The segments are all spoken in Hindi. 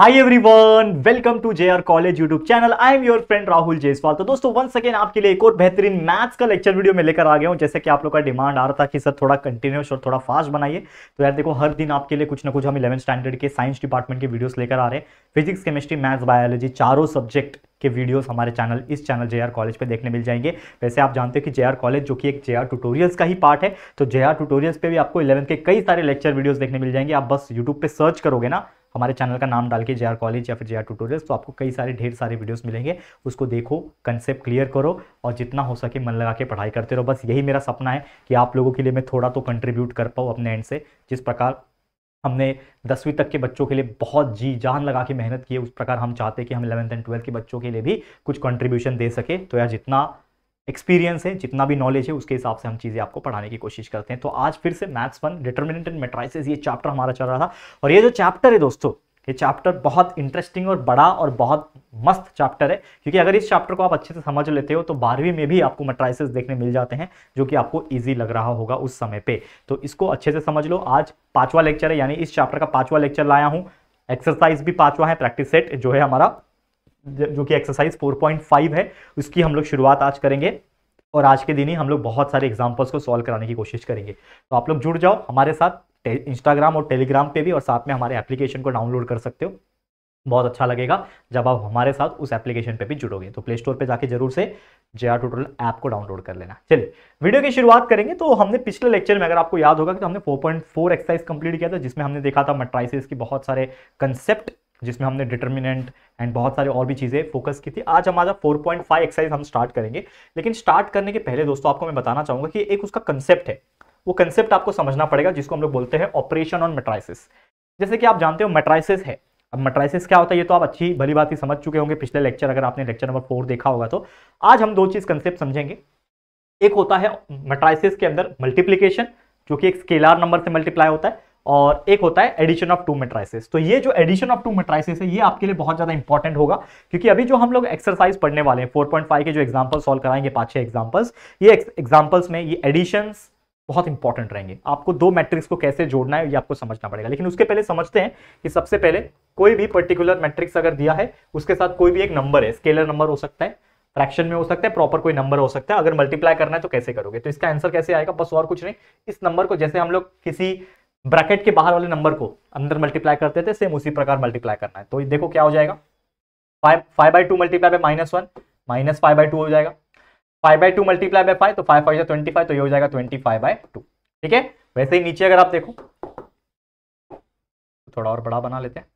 high everyone welcome to J R college YouTube channel I am your friend Rahul Jaiswal तो दोस्तों वन सेकेंड आपके लिए एक और बेहतरीन मैथ्स का लेक्चर वीडियो में लेकर आ गया हूँ जैसे कि आप लोग का डिमांड आ रहा था कि सर थोड़ा कंटिन्यूस और थोड़ा फास्ट बनाइए तो यार देखो हर दिन आपके लिए कुछ ना कुछ हम इलेवन स्टैंडर्ड के साइंस डिपार्टमेंट के वीडियोज लेकर आ रहे हैं फिजिक्स केमिस्ट्री मैथ्स बायोलॉजी चारों सब्जेक्ट के वीडियोस हमारे चैनल इस चैनल जे कॉलेज पे देखने मिल जाएंगे वैसे आप जानते हो कि जे कॉलेज जो कि एक जे ट्यूटोरियल्स का ही पार्ट है तो जे ट्यूटोरियल्स पे भी आपको इलेवन के कई सारे लेक्चर वीडियोस देखने मिल जाएंगे आप बस यूट्यूब पे सर्च करोगे ना हमारे चैनल का नाम डाल के जे कॉलेज या फिर जे ट्यूटोरियल्स तो आपको कई सारे ढेर सारे वीडियोस मिलेंगे उसको देखो कंसेप्ट क्लियर करो और जितना हो सके मन लगा के पढ़ाई करते रहो बस यही मेरा सपना है कि आप लोगों के लिए मैं थोड़ा तो कंट्रीब्यूट कर पाऊँ अपने एंड से जिस प्रकार हमने दसवीं तक के बच्चों के लिए बहुत जी जान लगा के मेहनत की है उस प्रकार हम चाहते हैं कि हम इलेवंथ एंड ट्वेल्थ के बच्चों के लिए भी कुछ कंट्रीब्यूशन दे सके तो यार जितना एक्सपीरियंस है जितना भी नॉलेज है उसके हिसाब से हम चीज़ें आपको पढ़ाने की कोशिश करते हैं तो आज फिर से maths one determinant and matrices ये चैप्टर हमारा चल रहा था और ये जो चैप्टर है दोस्तों ये चैप्टर बहुत इंटरेस्टिंग और बड़ा और बहुत मस्त चैप्टर है क्योंकि अगर इस चैप्टर को आप अच्छे से समझ लेते हो तो बारहवीं में भी आपको मेट्राइसिस देखने मिल जाते हैं जो कि आपको ईजी लग रहा होगा उस समय पे तो इसको अच्छे से समझ लो आज पांचवा लेक्चर है यानी इस चैप्टर का पांचवा लेक्चर लाया हूँ एक्सरसाइज भी पांचवा है प्रैक्टिस सेट जो है हमारा जो कि एक्सरसाइज 4.5 है उसकी हम लोग शुरुआत आज करेंगे और आज के दिन ही हम लोग बहुत सारे एग्जाम्पल्स को सॉल्व कराने की कोशिश करेंगे तो आप लोग जुड़ जाओ हमारे साथ इंस्टाग्राम और टेलीग्राम पे भी और साथ में हमारे एप्लीकेशन को डाउनलोड कर सकते हो बहुत अच्छा लगेगा जब आप हमारे साथ उस एप्लीकेशन पे भी जुड़ोगे तो प्ले स्टोर पर जाके जरूर से जे आर टोटल ऐप को डाउनलोड कर लेना चलिए वीडियो की शुरुआत करेंगे तो हमने पिछले लेक्चर में अगर आपको याद होगा कि तो हमने 4.4 एक्सरसाइज कंप्लीट किया था जिसमें हमने देखा था मेट्राइसिस की बहुत सारे कंसेप्ट जिसमें हमने डिटर्मिनेंट एंड बहुत सारे और भी चीज़ें फोकस की थी आज हमारा 4.5 एक्सरसाइज हम स्टार्ट करेंगे लेकिन स्टार्ट करने के पहले दोस्तों आपको मैं बताना चाहूँगा कि एक उसका कंसेप्ट है वो कंसेप्ट आपको समझना पड़ेगा जिसको हम लोग बोलते हैं ऑपरेशन ऑन मेट्राइसिस जैसे कि आप जानते हो मेट्राइसिस है अब मेट्राइसिस क्या होता है ये तो आप अच्छी भली बात ही समझ चुके होंगे पिछले लेक्चर अगर आपने लेक्चर नंबर फोर देखा होगा तो आज हम दो चीज़ कंसेप्ट समझेंगे एक होता है मेट्राइसिस के अंदर मल्टीप्लीकेशन जो कि एक स्केलार नंबर से मल्टीप्लाई होता है और एक होता है एडिशन ऑफ टू मेट्राइसिस तो ये जो एडिशन ऑफ टू मेट्राइसिस है ये आपके लिए बहुत ज़्यादा इंपॉर्टेंट होगा क्योंकि अभी जो हम लोग एक्सरसाइज पढ़ने वाले हैं 4.5 के जो एग्जांपल सॉल्व कराएंगे पाँच छः एग्जांपल्स ये एग्जांपल्स में ये एडिशंस बहुत इंपॉर्टेंट रहेंगे आपको दो मैट्रिक्स को कैसे जोड़ना है ये आपको समझना पड़ेगा लेकिन उसके पहले समझते हैं कि सबसे पहले कोई भी पर्टिकुलर मैट्रिक्स अगर दिया है उसके साथ कोई भी एक नंबर है स्केलर नंबर हो सकता है फ्रैक्शन में हो सकता है प्रॉपर कोई नंबर हो सकता है अगर मल्टीप्लाई करना है तो कैसे करोगे तो इसका आंसर कैसे आएगा बस और कुछ नहीं इस नंबर को जैसे हम लोग किसी ब्रैकेट के बाहर वाले नंबर को अंदर मल्टीप्लाई करते थे सेम उसी प्रकार मल्टीप्लाई करना है तो देखो क्या हो जाएगा five five by two multiply by minus one minus five by two हो जाएगा five by two multiply by five तो फाइव फाइव ट्वेंटी फाइव तो ये हो जाएगा ट्वेंटी फाइव बाय टू ठीक है वैसे ही नीचे अगर आप देखो तो थोड़ा और बड़ा बना लेते हैं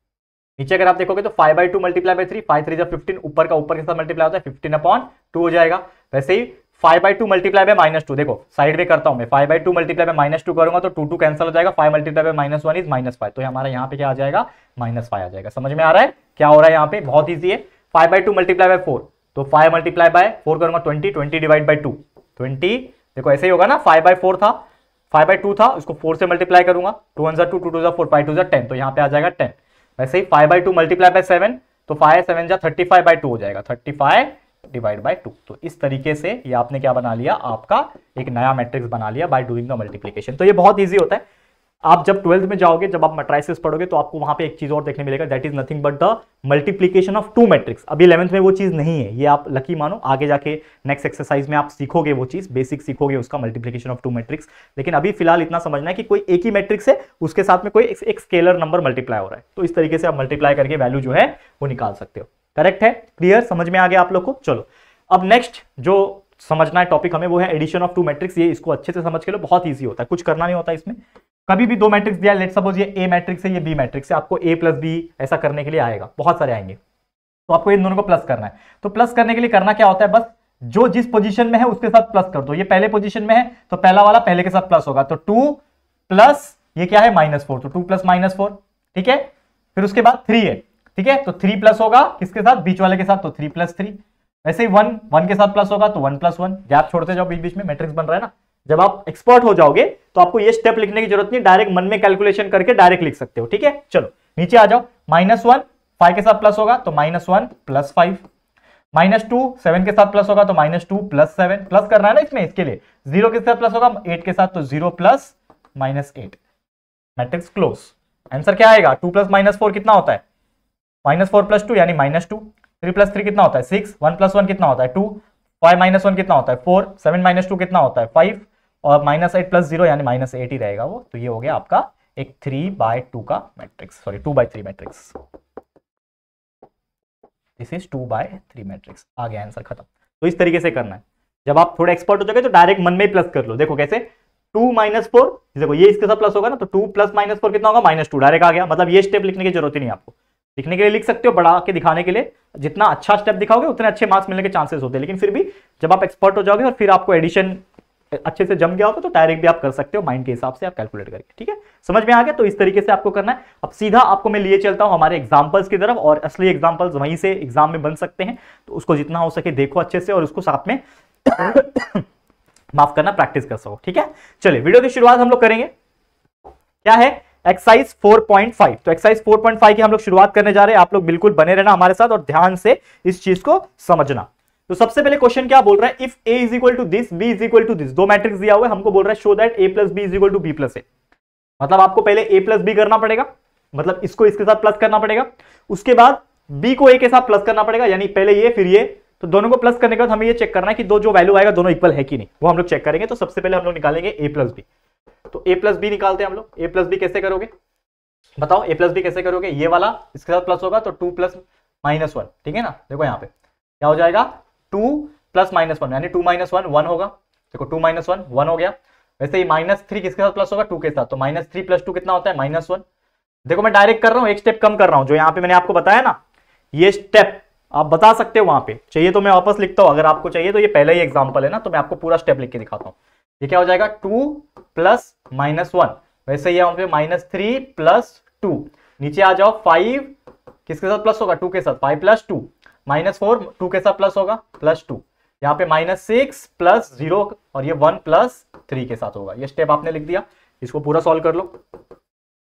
नीचे अगर आप देखोगे तो five by two multiply by three five three जब फिफ्टीन ऊपर का ऊपर के साथ मल्टीप्लाई होता है फिफ्टीन अपॉन टू हो जाएगा वैसे ही five by two multiply by minus two देखो साइड में करता हूं मैं five by two multiply by minus two करूंगा तो टू टू कैंसिल हो जाएगा five multiply by minus one is minus five तो हमारा यहाँ पे क्या आ जाएगा माइनस फाइव आ जाएगा समझ में आ रहा है क्या हो रहा है यहाँ पे बहुत ईजी है five by two multiply by four तो फाइव मल्टीप्लाई बाय फोर करूंगा twenty twenty divide by two twenty देखो ऐसे ही होगा ना फाइव बाई फोर था फाइव बाई टू था उसको फोर से मल्टीप्लाई करूंगा two one two two two जर फोर फाइव टू जर टेन तो यहाँ पे आ जाएगा टेन वैसे ही five by two multiply by seven तो फाइव सेवन जर थर्टी फाइव बाई टू हो जाएगा thirty five divide by two तो इस तरीके से ये आपने क्या बना लिया आपका एक नया मैट्रिक्स बना लिया बाय डूइंग द मल्टीप्लीकेशन तो ये बहुत ईजी होता है आप जब ट्वेल्थ में जाओगे जब आप मट्राइसिस पढ़ोगे तो आपको वहां पे एक चीज और देखने मिलेगा that is nothing but the multiplication of two matrix अभी इलेवंथ में वो चीज नहीं है ये आप लकी मानो आगे जाके नेक्स्ट एक्सरसाइज में आप सीखोगे वो चीज बेसिक सीखोगे उसका मल्टीप्लीकेशन ऑफ टू मैट्रिक्स लेकिन अभी फिलहाल इतना समझना है कि कोई एक ही मैट्रिक्स है उसके साथ में कोई एक स्केलर नंबर मल्टीप्लाई हो रहा है तो इस तरीके से आप मल्टीप्लाई करके वैल्यू जो है वो निकाल सकते हो करेक्ट है क्लियर समझ में आ गया आप लोग को चलो अब नेक्स्ट जो समझना है टॉपिक हमें वो है एडिशन ऑफ टू मैट्रिक्स ये इसको अच्छे से समझ के लो बहुत ईजी होता है कुछ करना नहीं होता इसमें कभी भी दो मैट्रिक्स दिया लेट सपोज ये ए मैट्रिक्स है ये बी मैट्रिक्स है आपको ए प्लस बी ऐसा करने के लिए आएगा बहुत सारे आएंगे तो आपको इन दोनों को प्लस करना है तो प्लस करने के लिए करना क्या होता है बस जो जिस पोजीशन में है उसके साथ प्लस कर दो ये पहले पोजीशन में है तो पहला वाला पहले के साथ प्लस होगा तो टू प्लस ये क्या है माइनस फोर तो टू प्लस माइनस फोर ठीक है फिर उसके बाद थ्री है ठीक है तो थ्री प्लस होगा किसके साथ बीच वाले के साथ तो थ्री प्लस थ्री वैसे ही वन वन के साथ प्लस होगा तो वन प्लस वन गैप छोड़ते जाओ बीच बीच में मैट्रिक्स बन रहा है ना जब आप एक्सपर्ट हो जाओगे तो आपको ये स्टेप लिखने की जरूरत नहीं डायरेक्ट मन में कैलकुलेशन करके डायरेक्ट लिख सकते हो ठीक है चलो नीचे आ जाओ माइनस वन फाइव के साथ प्लस होगा तो minus one plus five minus two seven के साथ प्लस होगा तो minus two plus seven plus करना है ना इसमें इसके लिए जीरो के साथ प्लस होगा एट के साथ तो zero plus minus eight matrix close answer क्या आएगा टू प्लस माइनस फोर कितना होता है माइनस फोर प्लस टू यानी minus two three plus three कितना होता है सिक्स वन प्लस वन कितना होता है टू फाइव माइनस वन कितना होता है फोर सेवन माइनस टू कितना होता है फाइव और माइनस एट प्लस जीरो यानी माइनस एट ही रहेगा वो तो ये हो गया आपका एक थ्री बाय टू का matrix sorry two by three matrix this is two by three matrix आ गया आंसर खत्म तो इस तरीके से करना है जब आप थोड़े एक्सपर्ट हो जाओगे तो डायरेक्ट मन में ही प्लस कर लो देखो कैसे टू माइनस फोर देखो ये इसके साथ प्लस होगा ना तो टू प्लस माइनस फोर कितना होगा माइनस टू डायरेक्ट आ गया मतलब ये स्टेप लिखने की जरूरत ही नहीं आपको लिखने के लिए लिख सकते हो बढ़ा के दिखाने के लिए जितना अच्छा स्टेप दिखाओगे उतने अच्छे मार्क्स मिलने के चांसेस होते हैं लेकिन फिर भी जब आप एक्सपर्ट हो जाओगे और फिर आपको एडिशन अच्छे से जम गया होगा तो डायरेक्ट भी आप कर सकते हो माइंड के हिसाब से आप कैलकुलेट करके ठीक है समझ में आ गया तो इस तरीके से आपको करना है अब सीधा आपको मैं लिए चलता हूं हमारे एग्जाम्पल्स की तरफ और असली एग्जाम्पल्स वहीं से एग्जाम में बन सकते हैं तो उसको जितना हो सके देखो अच्छे से और उसको साथ में माफ करना प्रैक्टिस कर सको ठीक है चलिए वीडियो की शुरुआत हम लोग करेंगे क्या है एक्साइज 4.5 तो एक्साइज 4.5 की हम लोग शुरुआत करने जा रहे हैं आप लोग बिल्कुल बने रहना हमारे साथ और ध्यान से इस चीज को समझना तो सबसे पहले क्वेश्चन क्या बोल रहा है if A is equal to this B is equal to this दो मैट्रिक्स दिया हुआ है हमको बोल रहा है show that A plus B is equal to B plus A मतलब आपको पहले ए प्लस बी करना पड़ेगा मतलब इसको इसके साथ प्लस करना पड़ेगा उसके बाद बी को ए के साथ प्लस करना पड़ेगा यानी पहले ये फिर ये तो दोनों को प्लस करने के बाद हमें ये चेक करना है कि दो जो वैल्यू आएगा दोनों इक्वल है कि नहीं वो हम लोग चेक करेंगे तो सबसे पहले हम लोग निकालेंगे ए प्लस बी तो ए प्लस बी निकालते हैं हम लोग ए प्लस बी कैसे करोगे बताओ ए प्लस बी कैसे करोगे ये वाला इसके साथ प्लस होगा तो टू प्लस माइनस वन ठीक है ना देखो यहाँ पे क्या हो जाएगा टू प्लस माइनस वन यानी टू माइनस वन वन होगा देखो टू माइनस वन वन हो गया वैसे ही माइनस थ्री किसके साथ प्लस होगा टू के साथ तो माइनस थ्री प्लस टू कितना होता है माइनस वन देखो मैं डायरेक्ट कर रहा हूँ एक स्टेप कम कर रहा हूँ जो यहाँ पे मैंने आपको बताया ना ये स्टेप आप बता सकते हो वहां पे चाहिए तो मैं वापस लिखता हूँ अगर आपको चाहिए तो ये पहला ही एग्जाम्पल है ना तो मैं आपको पूरा स्टेप लिख के दिखाता हूँ ये क्या हो जाएगा टू प्लस माइनस वन वैसे ही यहाँ पे माइनस थ्री प्लस टू नीचे आ जाओ फाइव किसके साथ प्लस होगा टू के साथ five plus two minus four two के साथ प्लस होगा प्लस टू यहाँ पे माइनस सिक्स प्लस जीरो और ये वन प्लस थ्री के साथ होगा ये स्टेप आपने लिख दिया इसको पूरा सॉल्व कर लो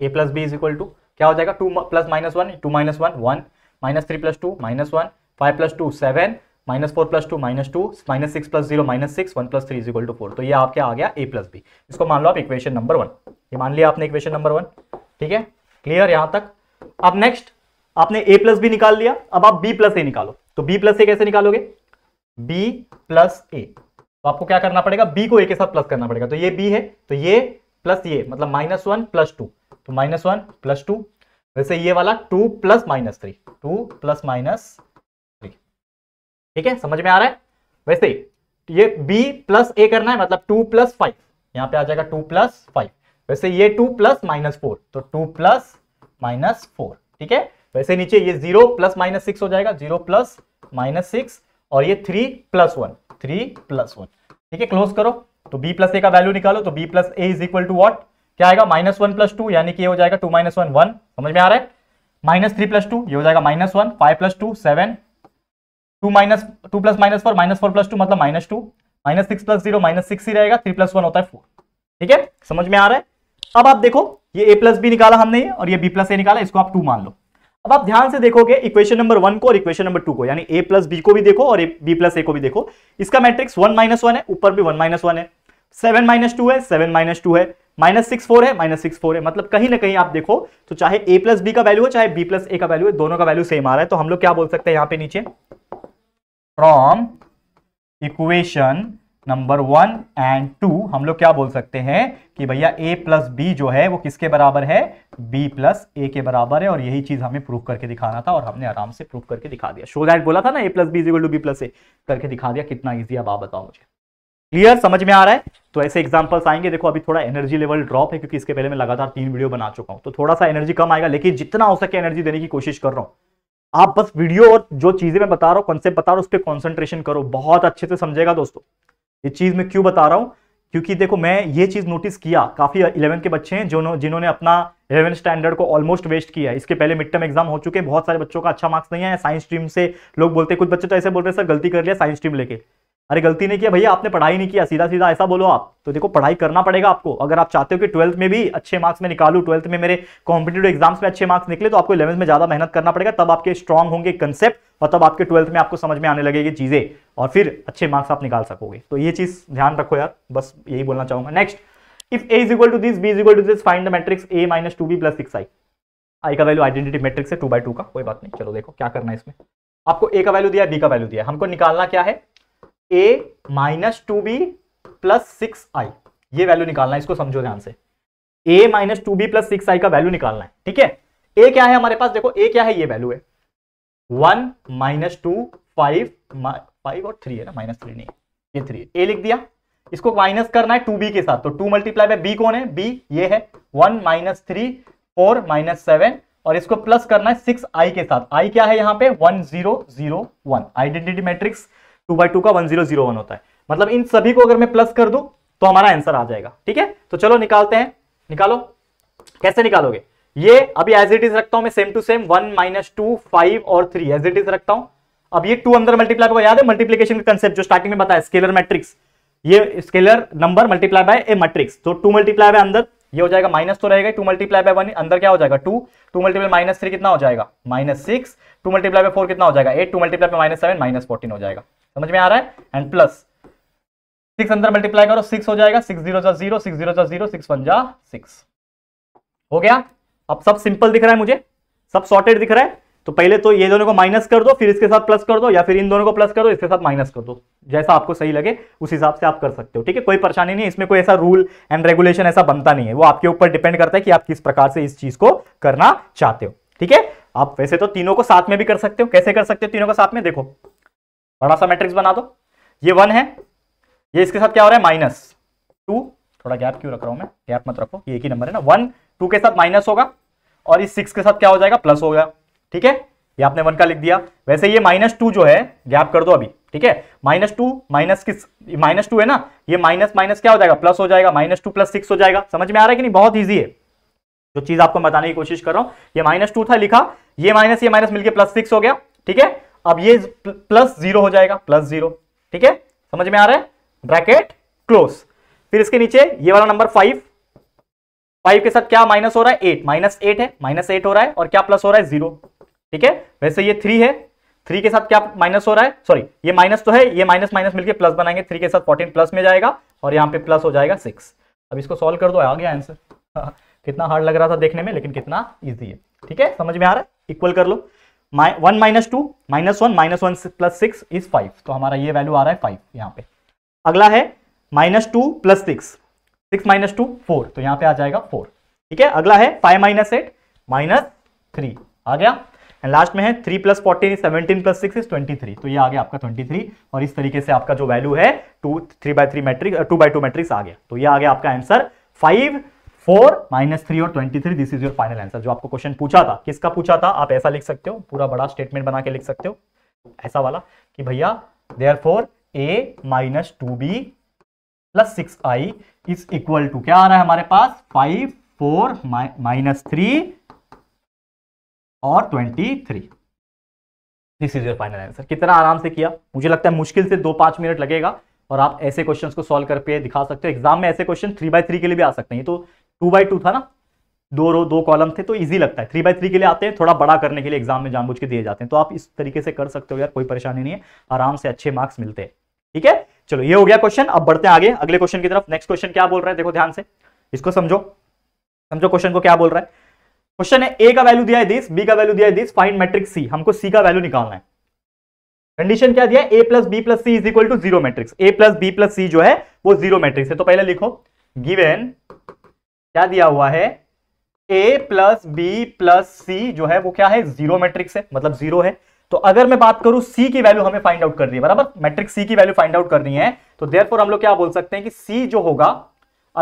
A plus B is equal to क्या हो जाएगा two plus minus one two minus one one minus three plus two minus one five plus two seven minus four plus two minus two minus six plus zero minus six one plus three is equal to four तो ये आपके आ गया ए प्लस बी इसको मान लो आप इक्वेशन नंबर वन ये मान लिया आपने इक्वेशन नंबर वन ठीक है क्लियर यहां तक अब नेक्स्ट आपने ए प्लस बी निकाल लिया अब आप बी प्लस ए निकालो तो बी प्लस ए कैसे निकालोगे बी प्लस ए तो आपको क्या करना पड़ेगा बी को ए के साथ प्लस करना पड़ेगा तो ये बी है तो ये प्लस ये मतलब माइनस वन प्लस टू तो माइनस वन प्लस टू वैसे ये वाला two plus minus three two plus minus ठीक है समझ में आ रहा है वैसे ये b प्लस ए करना है मतलब टू प्लस फाइव यहां पे आ जाएगा टू प्लस फाइव वैसे ये टू प्लस माइनस फोर तो टू प्लस माइनस फोर ठीक है वैसे नीचे ये जीरो प्लस माइनस सिक्स हो जाएगा जीरो प्लस माइनस सिक्स और ये three plus one three plus one ठीक है क्लोज करो तो b प्लस ए का वैल्यू निकालो तो b plus A is equal to what क्या आएगा माइनस वन प्लस टू यानी कि हो जाएगा टू माइनस वन वन समझ में आ रहा है माइनस थ्री प्लस टू ये हो जाएगा minus one five plus two seven two minus two plus minus four minus four plus two मतलब minus two minus six plus zero minus six ही रहेगा थ्री प्लस वन होता है फोर ठीक है समझ में आ रहा है अब आप देखो ये ए प्लस बी निकाला हमने और ये बी प्लस ए निकाला इसको आप टू मान लो अब आप ध्यान से देखोगे इक्वेशन नंबर वन को और इक्वेशन नंबर टू को यानी ए प्लस बी को भी देखो और बी प्लस ए को भी देखो इसका मैट्रिक्स वन माइनस वन है ऊपर भी वन माइनस वन है सेवन माइनस टू है सेवन माइनस टू है माइनस सिक्स फोर है माइनस सिक्स फोर है मतलब कहीं ना कहीं आप देखो तो चाहे ए प्लस बी का वैल्यू है चाहे बी प्लस ए का वैल्यू है दोनों का वैल्यू सेम आ रहा है तो हम लोग क्या बोल सकते हैं यहाँ पे नीचे from equation number one and two हम लोग क्या बोल सकते हैं कि भैया ए प्लस बी जो है वो किसके बराबर है बी प्लस ए के बराबर है और यही चीज हमें प्रूफ करके दिखाना था और हमने आराम से प्रूफ करके दिखा दिया शो दैट बोला था ना A plus B is equal to B plus A करके दिखा दिया कितना ईजी अब आप बताओ मुझे क्लियर समझ में आ रहा है तो ऐसे एग्जाम्पल्स आएंगे देखो अभी थोड़ा एनर्जी लेवल ड्रॉप है क्योंकि इसके पहले मैं लगातार तीन वीडियो बना चुका हूं तो थोड़ा सा एनर्जी कम आएगा लेकिन जितना हो सके एनर्जी देने की कोशिश कर रहा हूं आप बस वीडियो और जो चीजें मैं बता रहा हूं कॉन्सेप्ट बता रहा हूं उस पर कॉन्सेंट्रेशन करो बहुत अच्छे से समझेगा दोस्तों ये चीज मैं क्यों बता रहा हूँ क्योंकि देखो मैं ये चीज नोटिस किया काफी इलेवन के बच्चे हैं जो जिन्होंने अपना इलेवन स्टैंडर्ड को ऑलमोस्ट वेस्ट किया है इसके पहले मिड टर्म एग्जाम हो चुके हैं बहुत सारे बच्चों का अच्छा मार्क्स नहीं है साइंस स्ट्रीम से लोग बोलते हैं कुछ बच्चे तो ऐसे बोल रहे हैं सर गलती कर लिया साइंस स्ट्रीम लेके अरे गलती नहीं किया भैया आपने पढ़ाई नहीं किया सीधा सीधा ऐसा बोलो आप तो देखो पढ़ाई करना पड़ेगा आपको अगर आप चाहते हो कि ट्वेल्थ में भी अच्छे मार्क्स में निकालू ट्वेल्थ में मेरे कॉम्पिटेटिव एग्जाम्स में अच्छे मार्क्स निकले तो आपको इलेवंथ में ज़्यादा मेहनत करना पड़ेगा तब आपके स्ट्रॉग होंगे कंसेप्ट और तब आपके ट्वेल्थ में आपको समझ में आने लगेगी चीज़ें और फिर अच्छे मार्क्स आप निकाल सकोगे तो ये चीज़ ध्यान रखो यार बस यही बोलना चाहूंगा next if A is equal to this B is equal to this find the matrix A minus two B plus six I I का वैल्यू आइडेंटिटी मैट्रिक्स है टू बाई टू का कोई बात नहीं चलो देखो क्या करना है इसमें आपको ए का वैल्यू दिया बी का वैल्यू दिया हमको निकालना क्या है A minus two B plus six I ये वैल्यू निकालना है इसको समझो ध्यान से A minus two B plus six I का वैल्यू निकालना है ठीक है ए क्या है हमारे पास देखो ए क्या है ये वैल्यू है one minus two five five और थ्री है ना माइनस थ्री नहीं ये थ्री ए लिख दिया इसको माइनस करना है टू बी के साथ तो टू मल्टीप्लाई बाय बी कौन है बी ये है one minus three four minus seven और इसको प्लस करना है सिक्स आई के साथ आई क्या है यहाँ पे one zero zero one identity matrix two by two का वन जीरो जीरो वन होता है मतलब इन सभी को अगर मैं प्लस कर दूं तो हमारा आंसर आ जाएगा ठीक है तो चलो निकालते हैं निकालो कैसे निकालोगे ये अभी एज इट इज रखता हूं मैं same two same one minus two five और थ्री एज इट इज रखता हूं अब ये टू अंदर मल्टीप्लाई याद है मल्टीप्लीकेशन का कंसेप्ट जो स्टार्टिंग में बताया स्केलर मैट्रिक्स ये scalar number multiply by a matrix तो टू मल्टीप्लाई बाय अंदर ये हो जाएगा माइनस तो रहेगा टू मल्टीप्लाई बाय वन अंदर क्या हो जाएगा two two multiply minus three कितना हो जाएगा minus six two multiply by four कितना हो जाएगा eight two multiply by minus seven minus fourteen हो जाएगा समझ में आ रहा है एंड प्लस सिक्स अंदर मल्टीप्लाई करो सिक्स हो जाएगा सिक्स जीरो जा जीरो सिक्स जीरो जा जीरो सिक्स वन जा सिक्स हो गया अब सब सिंपल दिख रहा है मुझे सब सॉर्टेड दिख रहा है तो पहले तो ये दोनों को माइनस कर दो फिर इसके साथ प्लस कर दो या फिर इन दोनों को प्लस कर दो इसके साथ माइनस कर दो जैसा आपको सही लगे उस हिसाब से आप कर सकते हो ठीक है कोई परेशानी नहीं इसमें कोई ऐसा रूल एंड रेगुलेशन ऐसा बनता नहीं है वो आपके ऊपर डिपेंड करता है कि आप किस प्रकार से इस चीज को करना चाहते हो ठीक है आप वैसे तो तीनों को साथ में भी कर सकते हो कैसे कर सकते हो तीनों को साथ में देखो बड़ा सा मैट्रिक्स बना दो ये वन है ये इसके साथ क्या हो रहा है माइनस टू थोड़ा गैप क्यों रख रहा हूं मैं गैप मत रखो ये एक ही नंबर है ना वन टू के साथ माइनस होगा और इस सिक्स के साथ क्या हो जाएगा प्लस हो गया ठीक है ये आपने वन का लिख दिया वैसे ये माइनस टू जो है गैप कर दो अभी ठीक है माइनस टू माइनस किस माइनस टू है ना ये माइनस माइनस क्या हो जाएगा प्लस हो जाएगा माइनस टू प्लस सिक्स हो जाएगा समझ में आ रहा है कि नहीं बहुत ईजी है जो चीज आपको बताने की कोशिश कर रहा हूं ये माइनस टू था लिखा ये माइनस ये माइनस मिलकर प्लस सिक्स हो गया ठीक है अब ये प्लस जीरो हो जाएगा प्लस जीरो ठीक है समझ में आ रहा है ब्रैकेट क्लोज फिर इसके नीचे ये वाला नंबर फाइव फाइव के साथ क्या माइनस हो रहा है एट माइनस एट है माइनस एट हो रहा है और क्या प्लस हो रहा है जीरो ठीक है वैसे ये थ्री है थ्री के साथ क्या माइनस हो रहा है सॉरी ये माइनस तो है ये माइनस माइनस मिलकर प्लस बनाएंगे थ्री के साथ फोर्टीन प्लस में जाएगा और यहाँ पे प्लस हो जाएगा सिक्स अब इसको सॉल्व कर दो आ गया आंसर कितना हार्ड लग रहा था देखने में लेकिन कितना ईजी है ठीक है समझ में आ रहा है इक्वल कर लो one minus two minus one minus one plus six is five तो हमारा ये वैल्यू आ रहा है फाइव यहाँ पे अगला है minus two plus six six minus two four तो यहाँ पे आ जाएगा फोर ठीक है अगला है five minus eight minus three आ गया एंड लास्ट में है three plus fourteen seventeen plus six is twenty three तो ये आ गया आपका ट्वेंटी थ्री और इस तरीके से आपका जो वैल्यू है two three by three matrix two by two matrix आ गया तो ये आ गया आपका answer five four minus three और twenty three this is your final answer जो आपको क्वेश्चन पूछा था किसका पूछा था आप ऐसा लिख सकते हो पूरा बड़ा स्टेटमेंट बना के लिख सकते हो ऐसा वाला कि भैया there four A minus two B plus six I is equal to क्या आ रहा है हमारे पास फाइव फोर माइनस थ्री और twenty three this is your final answer कितना आराम से किया मुझे लगता है मुश्किल से दो पांच मिनट लगेगा और आप ऐसे क्वेश्चंस को सॉल्व करके दिखा सकते हो एग्जाम में ऐसे क्वेश्चन थ्री बाय थ्री के लिए भी आ सकते हैं तो टू बाई टू था ना दो रो दो कॉलम थे तो इजी लगता है थ्री बाई थ्री के लिए आते हैं थोड़ा बड़ा करने के लिए एग्जाम में जानबूझ के दिए जाते हैं तो आप इस तरीके से कर सकते हो यार कोई परेशानी नहीं है आराम से अच्छे मार्क्स मिलते हैं ठीक है चलो ये हो गया क्वेश्चन अब बढ़ते हैं आगे अगले क्वेश्चन की तरफ नेक्स्ट क्वेश्चन क्या बोल रहे हैं देखो ध्यान से इसको समझो समझो क्वेश्चन को क्या बोल रहा है क्वेश्चन है ए का वैल्यू दिया है दिस बी का वैल्यू दिया है दिस फाइंड मैट्रिक सी हमको सी का वैल्यू निकालना है कंडीशन क्या दिया A plus B plus C is equal to zero matrix A plus B plus C जो है वो जीरो मैट्रिक्स है तो पहले लिखो गिवेन क्या दिया हुआ है A plus B plus C जो है वो क्या है जीरो मैट्रिक्स है मतलब जीरो है तो अगर मैं बात करूं सी की वैल्यू हमें फाइंड आउट करनी है बराबर मैट्रिक सी की वैल्यू फाइंड आउट करनी है तो देर हम लोग क्या बोल सकते हैं कि सी जो होगा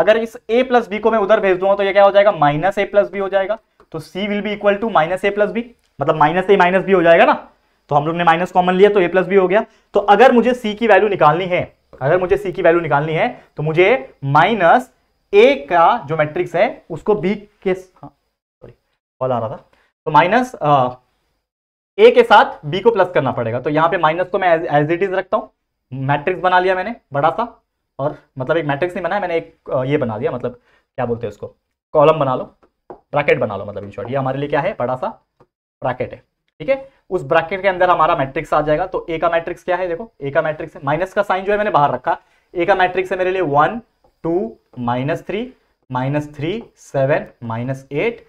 अगर इस ए प्लस बी को मैं उधर भेज दूंगा तो ये क्या हो जाएगा माइनस ए प्लस बी हो जाएगा तो C will be equal to minus A plus B मतलब माइनस ए माइनस बी हो जाएगा ना तो हम लोग ने माइनस कॉमन लिया तो ए प्लस बी हो गया तो अगर मुझे सी की वैल्यू निकालनी है अगर मुझे सी की वैल्यू निकालनी है तो मुझे माइनस ए का जो मैट्रिक्स है उसको बी के सॉरी कॉल हाँ, आ रहा था तो माइनस ए के साथ बी को प्लस करना पड़ेगा तो यहां पे माइनस को मैं एज इट इज रखता हूं मैट्रिक्स बना लिया मैंने बड़ा सा और मतलब एक मैट्रिक्स नहीं बनाया मैंने एक ये बना दिया मतलब क्या बोलते हैं उसको कॉलम बना लो ब्रैकेट बना लो मतलब इन शॉर्ट ये हमारे लिए क्या है बड़ा सा ब्रैकेट है ठीक है उस ब्रैकेट के अंदर हमारा मैट्रिक्स आ जाएगा तो ए का मैट्रिक्स क्या है देखो ए का मैट्रिक्स है माइनस का साइन जो है मैंने बाहर रखा ए का मैट्रिक्स है मेरे लिए one two minus three minus three seven minus eight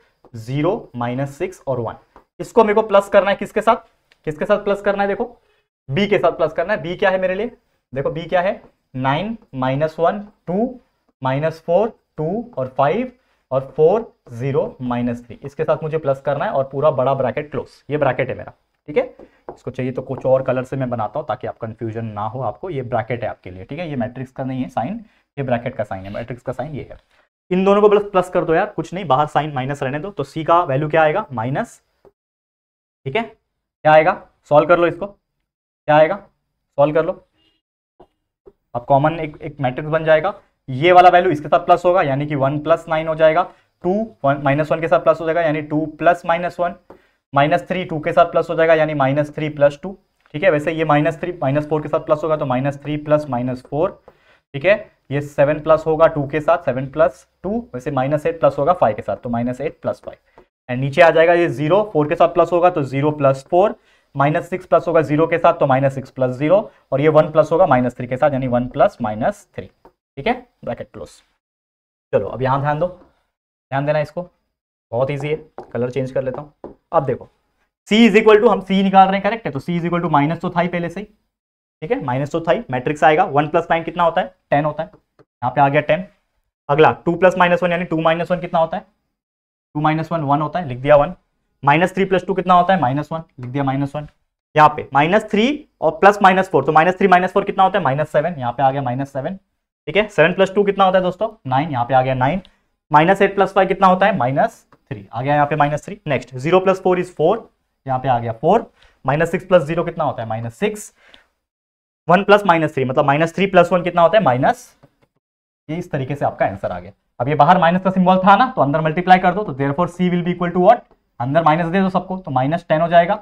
zero minus six और वन इसको मेरे को प्लस करना है किसके साथ किसके साथ प्लस करना है देखो बी के साथ प्लस करना है बी क्या है मेरे लिए देखो बी क्या है nine minus one two minus four two और फाइव और फोर जीरो माइनस थ्री इसके साथ मुझे प्लस करना है और पूरा बड़ा ब्रैकेट क्लोज ये ब्रैकेट है मेरा ठीक है इसको चाहिए तो कुछ और कलर से मैं बनाता हूं ताकि आप कंफ्यूजन ना हो आपको ये ब्रैकेट है आपके लिए ठीक है ये मैट्रिक्स का नहीं है साइन ये ब्रैकेट का साइन है मैट्रिक्स का साइन ये है इन दोनों को प्लस प्लस कर दो यार कुछ नहीं बाहर साइन माइनस रहने दो तो सी का वैल्यू क्या आएगा माइनस ठीक है क्या आएगा सॉल्व कर लो इसको क्या आएगा सॉल्व कर लो अब कॉमन एक एक मैट्रिक्स बन जाएगा ये वाला वैल्यू इसके साथ प्लस होगा यानी कि वन प्लस नाइन हो जाएगा टू वन माइनस वन के साथ प्लस हो जाएगा यानी two plus minus one minus three two के साथ प्लस हो जाएगा यानी माइनस थ्री प्लस टू ठीक है वैसे ये माइनस थ्री माइनस फोर के साथ प्लस होगा तो minus three plus minus four ठीक है ये सेवन प्लस होगा टू के साथ सेवन प्लस टू वैसे माइनस एट प्लस होगा फाइव के साथ तो minus eight plus five and नीचे आ जाएगा ये जीरो फोर के साथ प्लस होगा तो zero plus four minus six plus होगा जीरो के साथ तो माइनस सिक्स प्लस जीरो और ये वन प्लस होगा माइनस थ्री के साथ यानी वन प्लस माइनस थ्री ठीक है ब्रैकेट क्लोज चलो अब यहां ध्यान दो ध्यान देना इसको बहुत ईजी है कलर चेंज कर लेता हूँ अब देखो सी इज इक्वल टू हम सी निकाल रहे हैं करेक्ट है तो C is equal to minus तो था ही पहले से ही ठीक है माइनस तो था ही मैट्रिक्स आएगा वन प्लस नाइन कितना होता है टेन होता है यहाँ पे आ गया टेन अगला टू प्लस माइनस वन यानी टू माइनस वन कितना होता है टू माइनस वन वन होता है लिख दिया one minus three plus two कितना होता है माइनस वन लिख दिया माइनस वन यहाँ पे माइनस थ्री और प्लस माइनस फोर तो माइनस थ्री माइनस फोर कितना होता है माइनस सेवन यहाँ पे आ गया माइनस सेवन ठीक है सेवन प्लस टू कितना होता है दोस्तों नाइन यहाँ पे आ गया nine minus eight plus five कितना होता है माइनस थ्री आ गया यहाँ पे minus three next zero plus four is four यहाँ पे आ गया four minus six plus zero कितना होता है minus six one plus minus three मतलब माइनस थ्री प्लस वन कितना होता है माइनस ये इस तरीके से आपका आंसर आ गया अब ये बाहर माइनस का सिंबल था ना तो अंदर मल्टीप्लाई कर दो तो देर four C will be equal to what अंदर माइनस दे दो सबको तो माइनस टेन हो जाएगा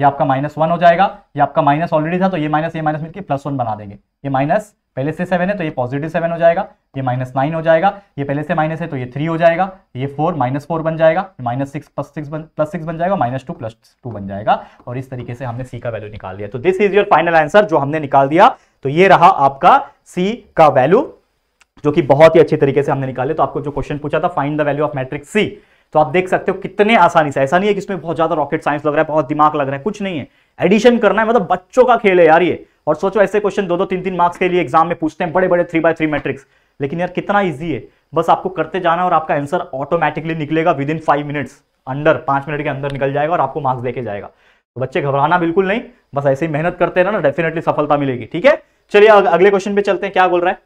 ये आपका माइनस वन हो जाएगा ये आपका माइनस ऑलरेडी था तो ये माइनस ये माइनस मिलकर प्लस वन बना देंगे ये माइनस पहले से सेवन है तो ये पॉजिटिव सेवन हो जाएगा ये माइनस नाइन हो जाएगा ये पहले से माइनस है तो ये थ्री हो जाएगा ये फोर माइनस फोर बन जाएगा माइनस सिक्स प्लस सिक्स बन प्लस सिक्स बन जाएगा माइनस टू प्लस टू बन जाएगा और इस तरीके से हमने सी का वैल्यू निकाल दिया तो this is your final answer जो हमने निकाल दिया तो ये रहा आपका सी का वैल्यू जो कि बहुत ही अच्छे तरीके से हमने निकाले तो आपको जो क्वेश्चन पूछा था find the value of matrix C तो आप देख सकते हो कितने आसानी से ऐसा नहीं है कि इसमें बहुत ज्यादा रॉकेट साइंस लग रहा है बहुत दिमाग लग रहा है कुछ नहीं है एडिशन करना है मतलब बच्चों का खेल है यार ये और सोचो ऐसे क्वेश्चन दो दो तीन तीन मार्क्स के लिए एग्जाम में पूछते हैं बड़े बड़े थ्री बाय थ्री मैट्रिक्स लेकिन यार कितना ईजी है बस आपको करते जाना और आपका आंसर ऑटोमेटिकली निकलेगा within five minutes under पांच मिनट के अंदर निकल जाएगा और आपको मार्क्स देके जाएगा तो बच्चे घबराना बिल्कुल नहीं बस ऐसे ही मेहनत करते रहना डेफिनेटली सफलता मिलेगी ठीक है चलिए अगले क्वेश्चन पे चलते हैं क्या बोल रहा है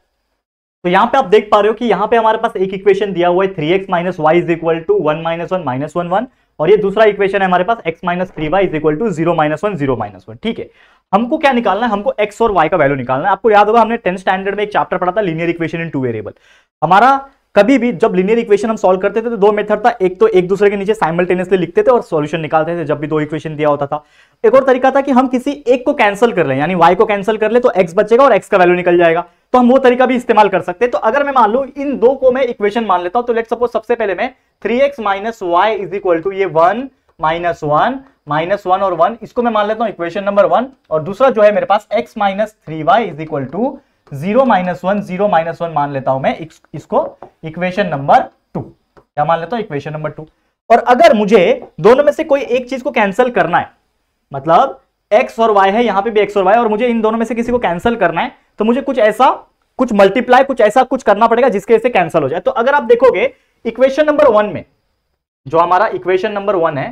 तो यहाँ पे आप देख पा रहे हो कि यहाँ पे हमारे पास एक इक्वेशन दिया हुआ है three x minus y is equal to one minus one minus one one और ये दूसरा इक्वेशन है हमारे पास x minus three y is equal to zero minus one zero minus one ठीक है हमको क्या निकालना है हमको एक्स और वाई का वैल्यू निकालना है आपको याद होगा हमने टेंथ स्टैंडर्ड में एक चैप्टर पढ़ा था linear equation in two variable हमारा कभी भी जब लीनियर इक्वेशन हम सॉल्व करते थे तो दो मेथड था एक तो एक दूसरे के नीचे साइमल्टेनियसली लिखते थे और सॉल्यूशन निकालते थे जब भी दो इक्वेशन दिया होता था एक और तरीका था कि हम किसी एक को कैंसिल कर लें यानी वाई को कैंसिल कर ले तो एक्स बचेगा और एक्स का वैल्यू निकल जाएगा तो हम वो तरीका भी इस्तेमाल कर सकते हैं तो अगर मैं मान लू इन दो को मैं इक्वेशन मान लेता हूं तो लेट सपोज सबसे पहले मैं three x minus y is equal to ये one minus one minus one और वन इसको मैं मान लेता हूं इक्वेशन नंबर वन और दूसरा जो है मेरे पास x minus three y is equal to zero minus one zero minus one मान लेता हूं मैं इस, इसको इक्वेशन नंबर टू क्या मान लेता हूं इक्वेशन नंबर टू और अगर मुझे दोनों में से कोई एक चीज को कैंसिल करना है मतलब एक्स और वाई है यहां पे भी x और y और मुझे इन दोनों में से किसी को कैंसिल करना है तो मुझे कुछ ऐसा कुछ मल्टीप्लाई कुछ ऐसा कुछ करना पड़ेगा जिसके इसे से कैंसिल हो जाए तो अगर आप देखोगे इक्वेशन नंबर वन में जो हमारा इक्वेशन नंबर वन है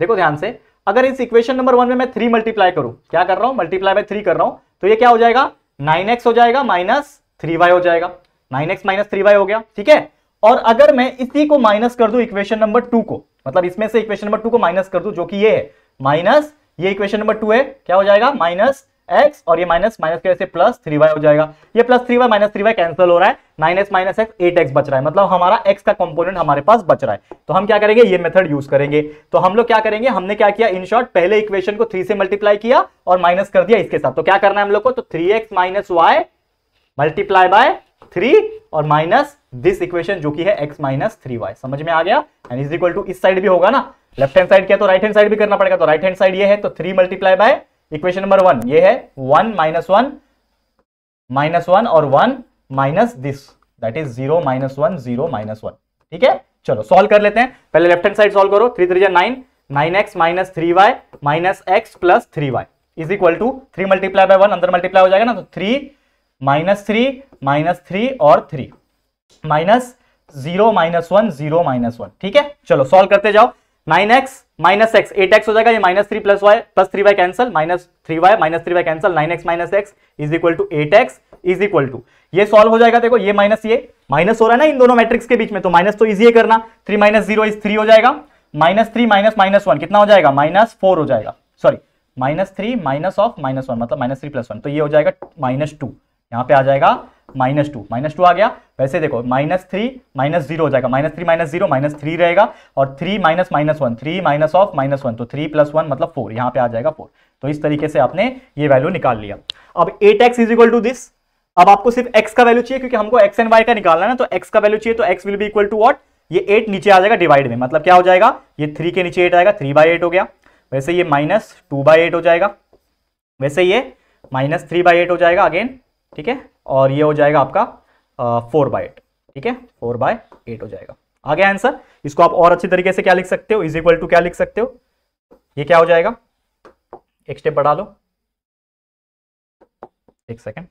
देखो ध्यान से अगर इस इक्वेशन नंबर वन में मैं थ्री मल्टीप्लाई करूं क्या कर रहा हूं मल्टीप्लाई बाय थ्री कर रहा हूं तो ये क्या हो जाएगा नाइन एक्स हो जाएगा माइनस थ्री वाई हो जाएगा nine x minus three y हो गया ठीक है और अगर मैं इसी को माइनस कर दू इक्वेशन नंबर टू को मतलब इसमें से इक्वेशन नंबर टू को माइनस कर दू जो कि ये है माइनस ये इक्वेशन नंबर टू है क्या हो जाएगा माइनस एक्स और ये माइनस माइनस की वजह से प्लस थ्री वाई हो जाएगा ये plus three y minus three y cancel हो रहा है nine x minus x eight x बच रहा है मतलब हमारा एक्स का कंपोनेंट हमारे पास बच रहा है तो हम क्या करेंगे ये मेथड यूज करेंगे तो हम लोग क्या करेंगे हमने क्या किया इन शॉर्ट पहले इक्वेशन को थ्री से मल्टीप्लाई किया और माइनस कर दिया इसके साथ तो क्या करना है हम लोग को तो three x minus y multiply by three और माइनस दिस इक्वेशन जो कि है एक्स माइनस थ्री वाई समझ में आ गया एंड इज इक्वल टू इस साइड भी होगा ना लेफ्ट हैंड साइड क्या तो राइट हैंड साइड भी करना पड़ेगा तो राइट हैंड साइड ये है तो three multiply by equation number one ये है one minus one minus one और one minus this that is zero minus one zero minus one ठीक है चलो सॉल्व कर लेते हैं पहले लेफ्ट हैंड साइड सॉल्व करो three three nine nine x minus three y minus x plus three y is equal to three multiply by one अंदर मल्टीप्लाई हो जाएगा ना तो three minus three minus three और three minus zero minus one zero minus one ठीक है चलो सॉल्व करते जाओ nine x minus x eight x हो जाएगा ये minus three plus y plus three y cancel minus three y minus three y cancel nine x minus x is equal to eight x is equal to ये सॉल्व हो जाएगा देखो ये माइनस ये माइनस हो रहा है ना इन दोनों मैट्रिक्स के बीच में तो माइनस तो इजी है करना three minus zero is three हो जाएगा minus three minus minus one कितना हो जाएगा माइनस फोर हो जाएगा sorry minus three minus of minus one मतलब माइनस थ्री प्लस वन तो ये हो जाएगा माइनस टू यहाँ पे आ जाएगा माइनस टू माइनस टू आ गया वैसे देखो माइनस थ्री माइनस जीरो हो जाएगा minus three minus zero minus three रहेगा और three minus minus one three minus of minus one तो थ्री प्लस वन मतलब फोर यहाँ पे आ जाएगा फोर तो इस तरीके से आपने ये वैल्यू निकाल लिया अब eight x is equal to this अब आपको सिर्फ एक्स का वैल्यू चाहिए क्योंकि हमको एक्स एंड वाई का निकालना है ना तो एक्स का वैल्यू चाहिए तो x will be equal to what ये एट नीचे आ जाएगा डिवाइड में मतलब क्या हो जाएगा ये थ्री के नीचे एट आएगा थ्री बाई एट हो गया वैसे ये माइनस टू बाई एट हो जाएगा वैसे ये माइनस थ्री बाई एट हो जाएगा अगेन ठीक है और ये हो जाएगा आपका फोर बाय एट ठीक है फोर बाय एट हो जाएगा आ गया आंसर इसको आप और अच्छी तरीके से क्या लिख सकते हो इज इक्वल टू क्या लिख सकते हो ये क्या हो जाएगा एक स्टेप बढ़ा लो एक सेकेंड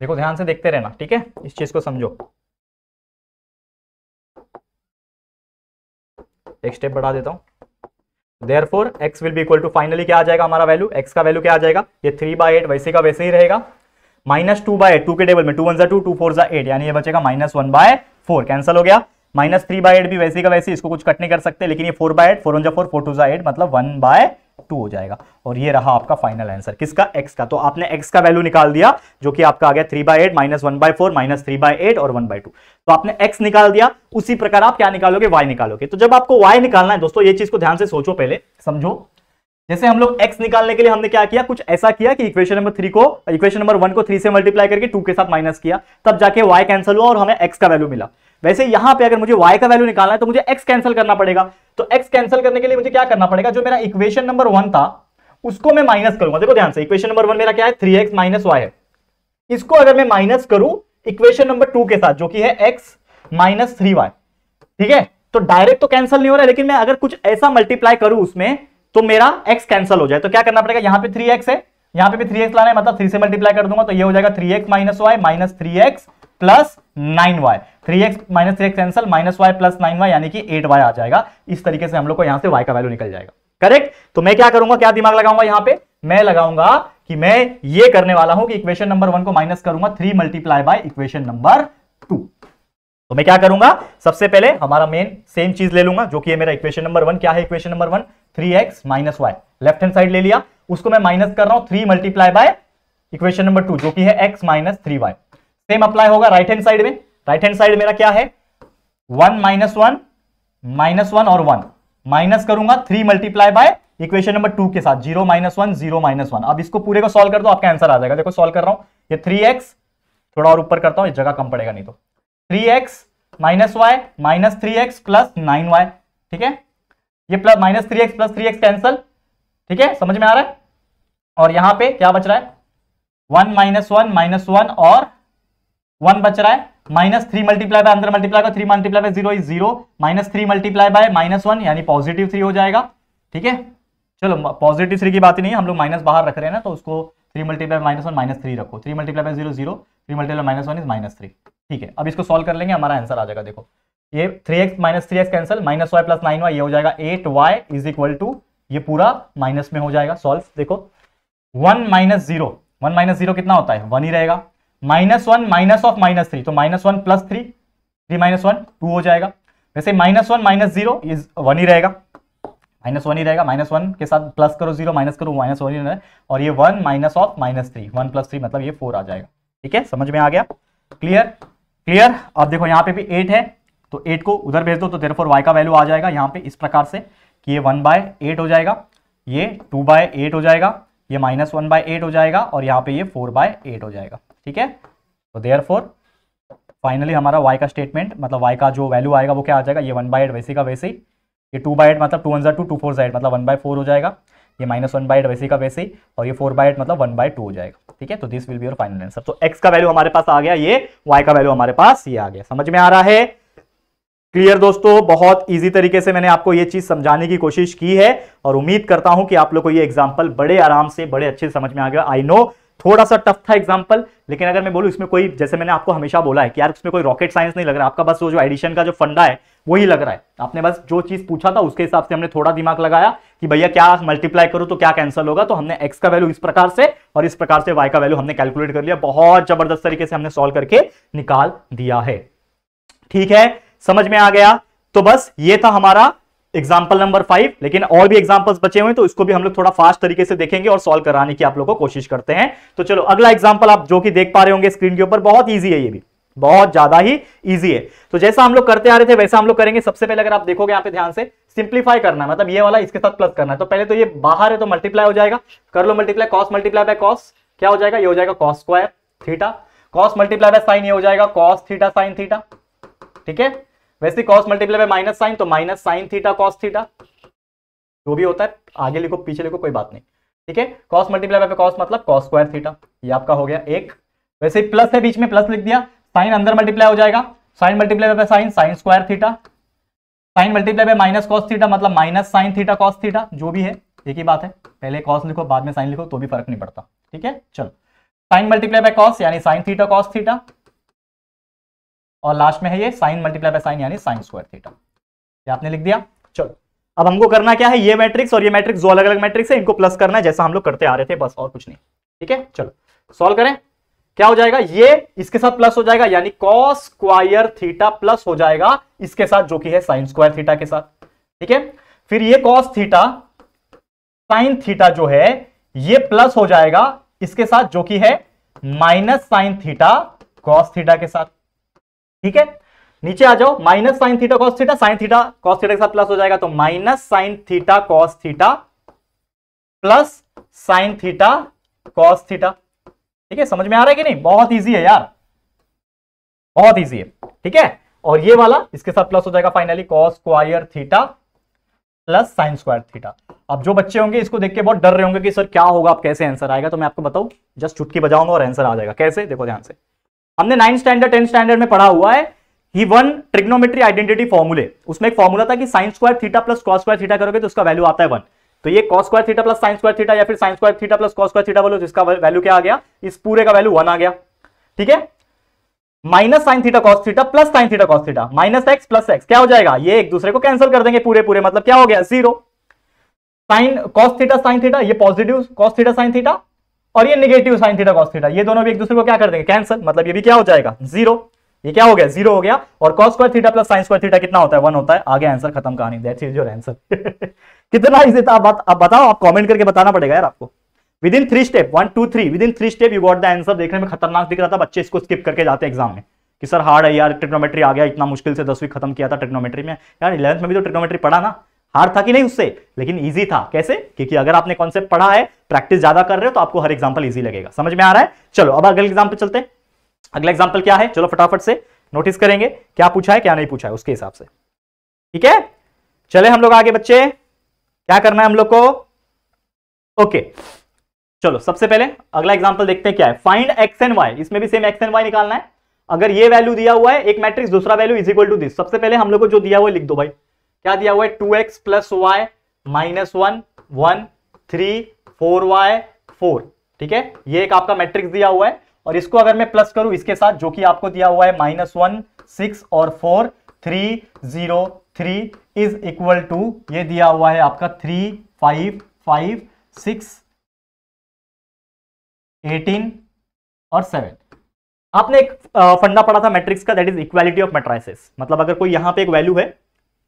देखो ध्यान से देखते रहना ठीक है इस चीज को समझो एक स्टेप बढ़ा देता हूं therefore x will be equal to finally क्या आ जाएगा हमारा वैल्यू एक्स का वैल्यू क्या आ जाएगा ये थ्री बाय एट वैसे का वैसे ही रहेगा minus two by eight two के टेबल में टू वन जा टू टू फोर जा एट यानी ये बचेगा minus one by four cancel हो गया माइनस थ्री बाय एट भी वैसे का वैसे इसको कुछ कट नहीं कर सकते लेकिन ये four by eight four one जा फोर फोर टू जा एट मतलब वन बाय टू हो जाएगा और ये रहा आपका फाइनल आंसर किसका एक्स का तो आपने एक्स का वैल्यू निकाल दिया जो कि आपका आ गया three by eight minus one by four minus three by eight और वन बाय टू तो आपने एक्स निकाल दिया उसी प्रकार आप क्या निकालोगे वाई निकालोगे तो जब आपको वाई निकालना है दोस्तों ये चीज को ध्यान से सोचो पहले समझो जैसे हम लोग x निकालने के लिए हमने क्या किया कुछ ऐसा किया कि इक्वेशन नंबर थ्री को इक्वेशन नंबर वन को थ्री से मल्टीप्लाई करके टू के साथ माइनस किया तब जाके y कैंसिल हुआ और हमें x का वैल्यू मिला वैसे यहां पे अगर मुझे y का वैल्यू निकालना है तो मुझे x कैंसिल करना पड़ेगा तो x कैंसिल करने के लिए मुझे क्या करना पड़ेगा जो मेरा इक्वेशन नंबर वन था उसको मैं माइनस करूंगा देखो ध्यान से इक्वेशन नंबर वन मेरा क्या है थ्री एक्स माइनस वाई है इसको अगर मैं माइनस करूं इक्वेशन नंबर टू के साथ जो कि है एक्स माइनस थ्री वाई ठीक है तो डायरेक्ट तो कैंसिल नहीं हो रहा है लेकिन मैं अगर कुछ ऐसा मल्टीप्लाई करूं उसमें तो मेरा एक्स कैंसिल हो जाए तो क्या करना पड़ेगा यहाँ पे थ्री एक्स है यहां पर भी थ्री एक्स लाना है मतलब थ्री से मल्टीप्लाई कर दूंगा तो यह हो जाएगा three x minus y minus three x plus nine y three x minus three x cancel minus y plus nine y यानी कि एट वाई आ जाएगा इस तरीके से हम लोग को यहां से वाई का वैल्यू निकल जाएगा करेक्ट तो मैं क्या करूंगा क्या दिमाग लगाऊंगा यहां पे मैं लगाऊंगा कि मैं ये करने वाला हूं कि इक्वेशन नंबर वन को माइनस करूंगा three multiply by equation number two तो मैं क्या करूंगा सबसे पहले हमारा मेन सेम चीज ले लूंगा जो कि मेरा इक्वेशन नंबर वन क्या है equation number one three x minus y left hand side ले लिया उसको मैं माइनस कर रहा हूं three multiply by equation number two जो कि है x minus three y same apply होगा राइट हैंड साइड में राइट हैंड साइड मेरा क्या है one minus one minus one और वन माइनस करूंगा three multiply by equation number two के साथ zero minus one zero minus one अब इसको पूरे को सॉल्व कर दो आपका आंसर आ जाएगा देखो सॉल्व कर रहा हूं ये थ्री एक्स थोड़ा और ऊपर करता हूं ये जगह कम पड़ेगा नहीं तो three x minus y minus three x plus nine y ठीक है ये plus minus three x plus three x cancel ठीक है समझ में आ रहा है और यहां पे क्या बच रहा है one minus one minus one और वन बच रहा है माइनस थ्री मल्टीप्लाई बाय अंदर मल्टीप्लाई का three multiply by zero is zero minus three multiply by minus one यानी पॉजिटिव थ्री हो जाएगा ठीक है चलो पॉजिटिव थ्री की बात ही नहीं हम लोग माइनस बाहर रख रहे हैं ना तो उसको three multiply minus one minus three रखो three multiply by zero zero three multiply minus one is minus three ठीक है अब इसको सॉल्व कर लेंगे हमारा आंसर आ जाएगा देखो ये three x minus three x cancel minus y plus nine y ये हो जाएगा eight y is equal to ये पूरा माइनस में हो जाएगा सॉल्व देखो one minus zero one minus zero कितना होता है वन ही रहेगा minus one minus of minus three तो minus one plus three three minus one two हो जाएगा वैसे minus one minus zero is one ही रहेगा माइनस वन ही रहेगा माइनस वन के साथ प्लस करो जीरो माइनस करो माइनस वन ही रहेगा और ये one minus of minus three one plus three मतलब ये फोर आ जाएगा ठीक है समझ में आ गया क्लियर क्लियर अब देखो यहाँ पे भी एट है तो एट को उधर भेज दो तो देर फोर वाई का वैल्यू आ जाएगा यहाँ पे इस प्रकार से कि ये वन बाय एट हो जाएगा ये टू बाय एट हो जाएगा ये माइनस वन बाय एट हो जाएगा और यहाँ पे ये फोर बाय एट हो जाएगा ठीक है तो देयर फोर फाइनली हमारा वाई का स्टेटमेंट मतलब वाई का जो वैल्यू आएगा वो क्या आ जाएगा ये वन बाय एट वैसे का वैसे ही ये टू बाई एट मतलब टू वन जै टू टू फोर जै मतलब वन बाय फोर हो जाएगा ये माइनस वन बाय एट वैसे का वैसे ही और ये फोर बाय एट मतलब वन बाय टू हो जाएगा ठीक है तो this will be your final answer तो एक्स का वैल्यू हमारे पास आ गया ये वाई का वैल्यू हमारे पास ये आ गया समझ में आ रहा है क्लियर दोस्तों बहुत इजी तरीके से मैंने आपको ये चीज समझाने की कोशिश की है और उम्मीद करता हूं कि आप लोग को ये एग्जाम्पल बड़े आराम से बड़े अच्छे समझ में आ गया आई नो थोड़ा सा टफ था एग्जाम्पल लेकिन अगर मैं बोलूँ इसमें कोई जैसे मैंने आपको हमेशा बोला है कि यार इसमें कोई रॉकेट साइंस नहीं लग रहा आपका बस वो जो एडिशन का जो फंडा है वही लग रहा है आपने बस जो चीज पूछा था उसके हिसाब से हमने थोड़ा दिमाग लगाया कि भैया क्या मल्टीप्लाई करो तो क्या कैंसिल होगा तो हमने एक्स का वैल्यू इस प्रकार से और इस प्रकार से वाई का वैल्यू हमने कैलकुलेट कर लिया बहुत जबरदस्त तरीके से हमने सॉल्व करके निकाल दिया है ठीक है समझ में आ गया तो बस ये था हमारा एग्जाम्पल नंबर फाइव लेकिन और भी एग्जाम्पल्स बचे हुए तो इसको भी हम लोग थोड़ा फास्ट तरीके से देखेंगे और सॉल्व कराने की आप लोगों को कोशिश करते हैं तो चलो अगला एग्जाम्पल आप जो कि देख पा रहे होंगे स्क्रीन के ऊपर बहुत ईजी है ये भी बहुत ज्यादा ही ईजी है तो जैसा हम लोग करते आ रहे थे वैसा हम लोग करेंगे सबसे पहले अगर आप देखोगे यहां पे ध्यान से सिंप्लीफाई करना है मतलब ये वाला इसके साथ प्लस करना है तो पहले तो ये बाहर है तो मल्टीप्लाई हो जाएगा कर लो multiply cos multiply by cos क्या हो जाएगा ये हो जाएगा cos square theta cos multiply by sine ये हो जाएगा कॉस थीटा साइन थीटा ठीक है वैसे cos multiply by minus sine तो minus sine theta cos theta जो भी होता है आगे लिखो पीछे लिखो कोई बात नहीं ठीक है कॉस मल्टीप्लाई बाय कॉस मतलब कॉस स्क्वायर थीटा ये आपका हो गया एक वैसे प्लस है बीच में प्लस लिख दिया साइन अंदर मल्टीप्लाई हो जाएगा sine multiply by sine sine square theta sine multiply by minus cos theta मतलब minus sine theta cos theta जो भी है एक ही बात है पहले कॉस लिखो बाद में साइन लिखो तो भी फर्क नहीं पड़ता ठीक है चलो साइन मल्टीप्लाई बाय कॉस यानी साइन थीटा कॉस थीटा और लास्ट में है ये साइन मल्टीप्लाई बाय साइन यानी साइन स्क्वायर थीटा ये आपने लिख दिया चलो अब हमको करना क्या है ये मैट्रिक्स और ये मैट्रिक्स जो अलग अलग मैट्रिक्स है इनको प्लस करना है जैसा हम लोग करते आ रहे थे बस और कुछ नहीं ठीक है चलो सॉल्व करें क्या हो जाएगा ये इसके साथ प्लस हो जाएगा यानी कॉस स्क्वायर थीटा प्लस हो जाएगा इसके साथ जो कि है साइन स्क्वायर थीटा के साथ ठीक है फिर ये कॉस थीटा साइन थीटा जो है ये प्लस हो जाएगा इसके साथ जो कि है minus sine theta cos theta के साथ ठीक है नीचे आ जाओ minus sine theta cos theta sine theta cos theta के साथ प्लस हो जाएगा तो minus sine theta cos theta plus sine theta cos theta ठीक है समझ में आ रहा है कि नहीं बहुत ईजी है यार बहुत ईजी है ठीक है और ये वाला इसके साथ प्लस हो जाएगा finally cos square theta plus sine square theta अब जो बच्चे होंगे इसको देख के बहुत डर रहे होंगे कि सर क्या होगा आप कैसे आंसर आएगा तो मैं आपको बताऊं जस्ट चुटकी बजाऊंगा और आंसर आ जाएगा कैसे देखो ध्यान से हमने नाइन स्टैंडर्ड टेंथ स्टैंडर्ड में पढ़ा हुआ है ही वन ट्रिग्नोमेट्री आइडेंटिटी फॉर्मूले उसमें एक फॉर्मूला था कि sine square theta plus cos square theta करोगे तो उसका वैल्यू आता है वन तो ये cos square theta plus sine square theta या फिर sine square theta plus cos square theta बोलो जिसका वैल्यू क्या आ गया इस पूरे का वैल्यू वन आ गया ठीक है minus sine theta cos theta plus sine theta cos theta minus x plus x क्या हो जाएगा ये एक दूसरे को कैंसिल कर देंगे पूरे पूरे मतलब क्या हो गया zero sine cos theta sine theta ये positive cos theta sine theta और ये negative sine theta cos theta ये दोनों भी एक दूसरे को क्या कर देंगे कैंसिल मतलब ये भी क्या हो जाएगा जीरो ये क्या हो गया जीरो हो गया और cos square theta plus sine square theta कितना होता है वन होता है आगे आंसर खत्म कहानी दैट इज योर आंसर कितना इजी था आप, बताओ आप कमेंट करके बताना पड़ेगा यार आपको within three step one two three within three step you got the answer देखने में खतरनाक दिख रहा था बच्चे इसको स्किप करके जाते एग्जाम में कि सर हार्ड है यार ट्रिग्नोमेट्री आ गया इतना मुश्किल से दसवीं खत्म किया था ट्रिग्नोमेट्री में यार इलेवंथ में भी तो ट्रिग्नोमेट्री पढ़ा ना हार्ड था कि नहीं उससे लेकिन ईजी था कैसे क्योंकि अगर आपने कॉन्सेप्ट पढ़ा है प्रैक्टिस ज्यादा कर रहे हो तो आपको हर एग्जाम्पल ईजी लगेगा समझ में आ रहा है चलो अब अगले एग्जाम्पल चलते अगला एग्जाम्पल क्या है चलो फटाफट से नोटिस करेंगे क्या पूछा है क्या नहीं पूछा है उसके हिसाब से ठीक है चले हम लोग आगे बच्चे क्या करना है हम लोग को ओके चलो सबसे पहले अगला एग्जाम्पल देखते हैं क्या है फाइंड एक्स एंड वाई इसमें भी सेम एक्स एंड वाई निकालना है अगर ये वैल्यू दिया हुआ है एक मैट्रिक्स दूसरा value is equal to this सबसे पहले हम लोग को जो दिया हुआ लिख दो भाई क्या दिया हुआ है two x plus y minus one one three four y four ठीक है ये एक आपका मैट्रिक्स दिया हुआ है और इसको अगर मैं प्लस करूं इसके साथ जो कि आपको दिया हुआ है माइनस वन सिक्स और four three zero three is equal to ये दिया हुआ है आपका three five five six eighteen और सेवन आपने एक फंडा पढ़ा था मैट्रिक्स का that is equality of matrices मतलब अगर कोई यहां पे एक वैल्यू है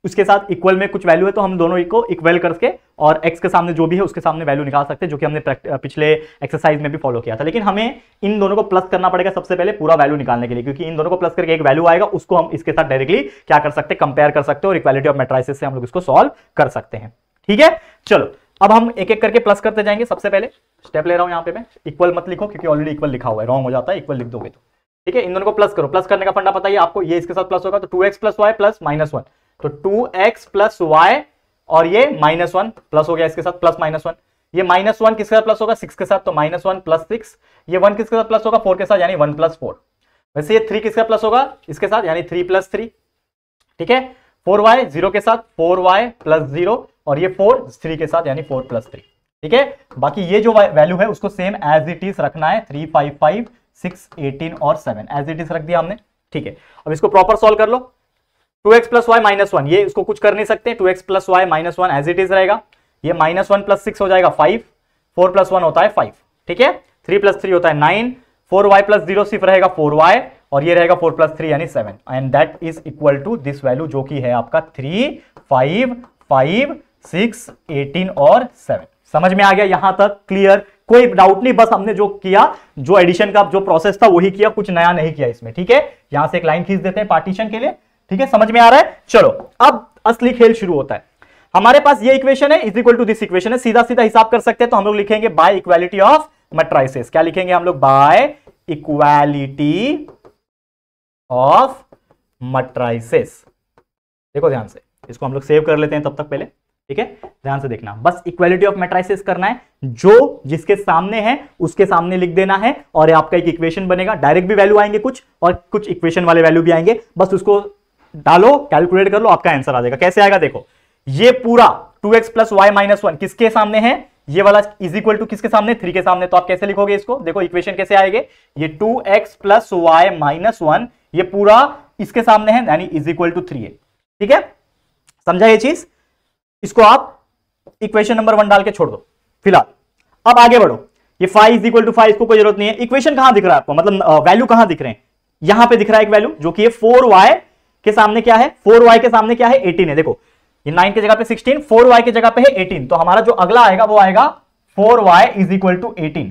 उसके साथ इक्वल में कुछ वैल्यू है तो हम दोनों को इक्वल करके और एक्स के सामने जो भी है उसके सामने वैल्यू निकाल सकते हैं जो कि हमने पिछले एक्सरसाइज में भी फॉलो किया था लेकिन हमें इन दोनों को प्लस करना पड़ेगा सबसे पहले पूरा वैल्यू निकालने के लिए क्योंकि इन दोनों को प्लस करके एक वैल्यू आएगा उसको हम इसके साथ डायरेक्टली क्या कर सकते हैं कंपेयर कर सकते हैं और इक्वालिटी ऑफ मेट्राइसिस से हम लोग इसको सॉल्व कर सकते हैं ठीक है चलो अब हम एक एक करके प्लस करते जाएंगे सबसे पहले स्टेप ले रहा हूँ यहाँ पे मैं इक्वल मत लिखो क्योंकि ऑलरेडी इक्वल लिखा हुआ है रॉन्ग हो जाता है इक्वल लिख दोगे तो ठीक है इन दोनों को प्लस करो प्लस करने का फंडा पता है आपको ये इसके साथ प्लस होगा तो two x plus y plus minus one तो टू एक्स प्लस वाई और ये माइनस वन प्लस हो गया इसके साथ प्लस माइनस वन ये माइनस वन किसके साथ प्लस होगा सिक्स के साथ तो माइनस वन प्लस सिक्स ये वन किसके साथ प्लस होगा फोर के साथ यानी वन प्लस फोर वैसे ये थ्री किसका प्लस होगा इसके साथ यानी थ्री प्लस थ्री ठीक है फोर वाई जीरो के साथ फोर वाई प्लस जीरो और ये फोर थ्री के साथ यानी फोर प्लस थ्री ठीक है बाकी ये जो वैल्यू है उसको सेम एज इट इज रखना है three five five six eighteen और सेवन एज इट इज रख दिया हमने ठीक है अब इसको प्रॉपर सॉल्व कर लो two x plus y minus one ये इसको कुछ कर नहीं सकते two x plus y minus one as it is रहेगा ये माइनस वन प्लस सिक्स हो जाएगा फाइव फोर प्लस वन होता है फाइव ठीक है थ्री प्लस थ्री होता है nine four y plus zero सिर्फ रहेगा फोर वाई और ये रहेगा फोर प्लस थ्री यानी seven and that is equal to this value जो कि है आपका three five five six eighteen और सेवन समझ में आ गया यहां तक क्लियर कोई डाउट नहीं बस हमने जो किया जो एडिशन का जो प्रोसेस था वही किया कुछ नया नहीं किया इसमें ठीक है यहां से एक लाइन खींच देते हैं पार्टीशन के लिए ठीक है समझ में आ रहा है चलो अब असली खेल शुरू होता है हमारे पास ये इक्वेशन है is equal to this equation है सीधा सीधा हिसाब कर सकते हैं तो हम लोग लिखेंगे बाय इक्वालिटी ऑफ मेट्राइसिस क्या लिखेंगे हम लोग बाय इक्वालिटी ऑफ मट्राइसिस देखो ध्यान से इसको हम लोग सेव कर लेते हैं तब तक पहले ठीक है ध्यान से देखना बस इक्वालिटी ऑफ मेट्राइसिस करना है जो जिसके सामने है उसके सामने लिख देना है और आपका एक इक्वेशन बनेगा डायरेक्ट भी वैल्यू आएंगे कुछ और कुछ इक्वेशन वाले वैल्यू भी आएंगे बस उसको डालो कैलकुलेट कर लो आपका आंसर आ जाएगा कैसे आएगा देखो ये पूरा two x plus y minus one किसके सामने है ये वाला इज इक्वल टू किसके सामने थ्री के सामने तो आप कैसे लिखोगे इसको देखो इक्वेशन कैसे आएंगे ये two x plus y minus one ये पूरा इसके सामने है यानी इज इक्वल टू थ्री है ठीक है समझा ये चीज इसको आप इक्वेशन नंबर वन डाल के छोड़ दो फिलहाल अब आगे बढ़ो ये five is equal to five इसको कोई जरूरत नहीं है इक्वेशन कहां दिख रहा है आपको मतलब वैल्यू कहां दिख रहे हैं यहां पे दिख रहा है एक वैल्यू जो कि फोर वाई के सामने क्या है फोर वाई के सामने क्या है एटीन है देखो ये नाइन के जगह पे सिक्सटीन फोर वाई की जगह पे है एटीन तो हमारा जो अगला आएगा वो आएगा four y is equal to eighteen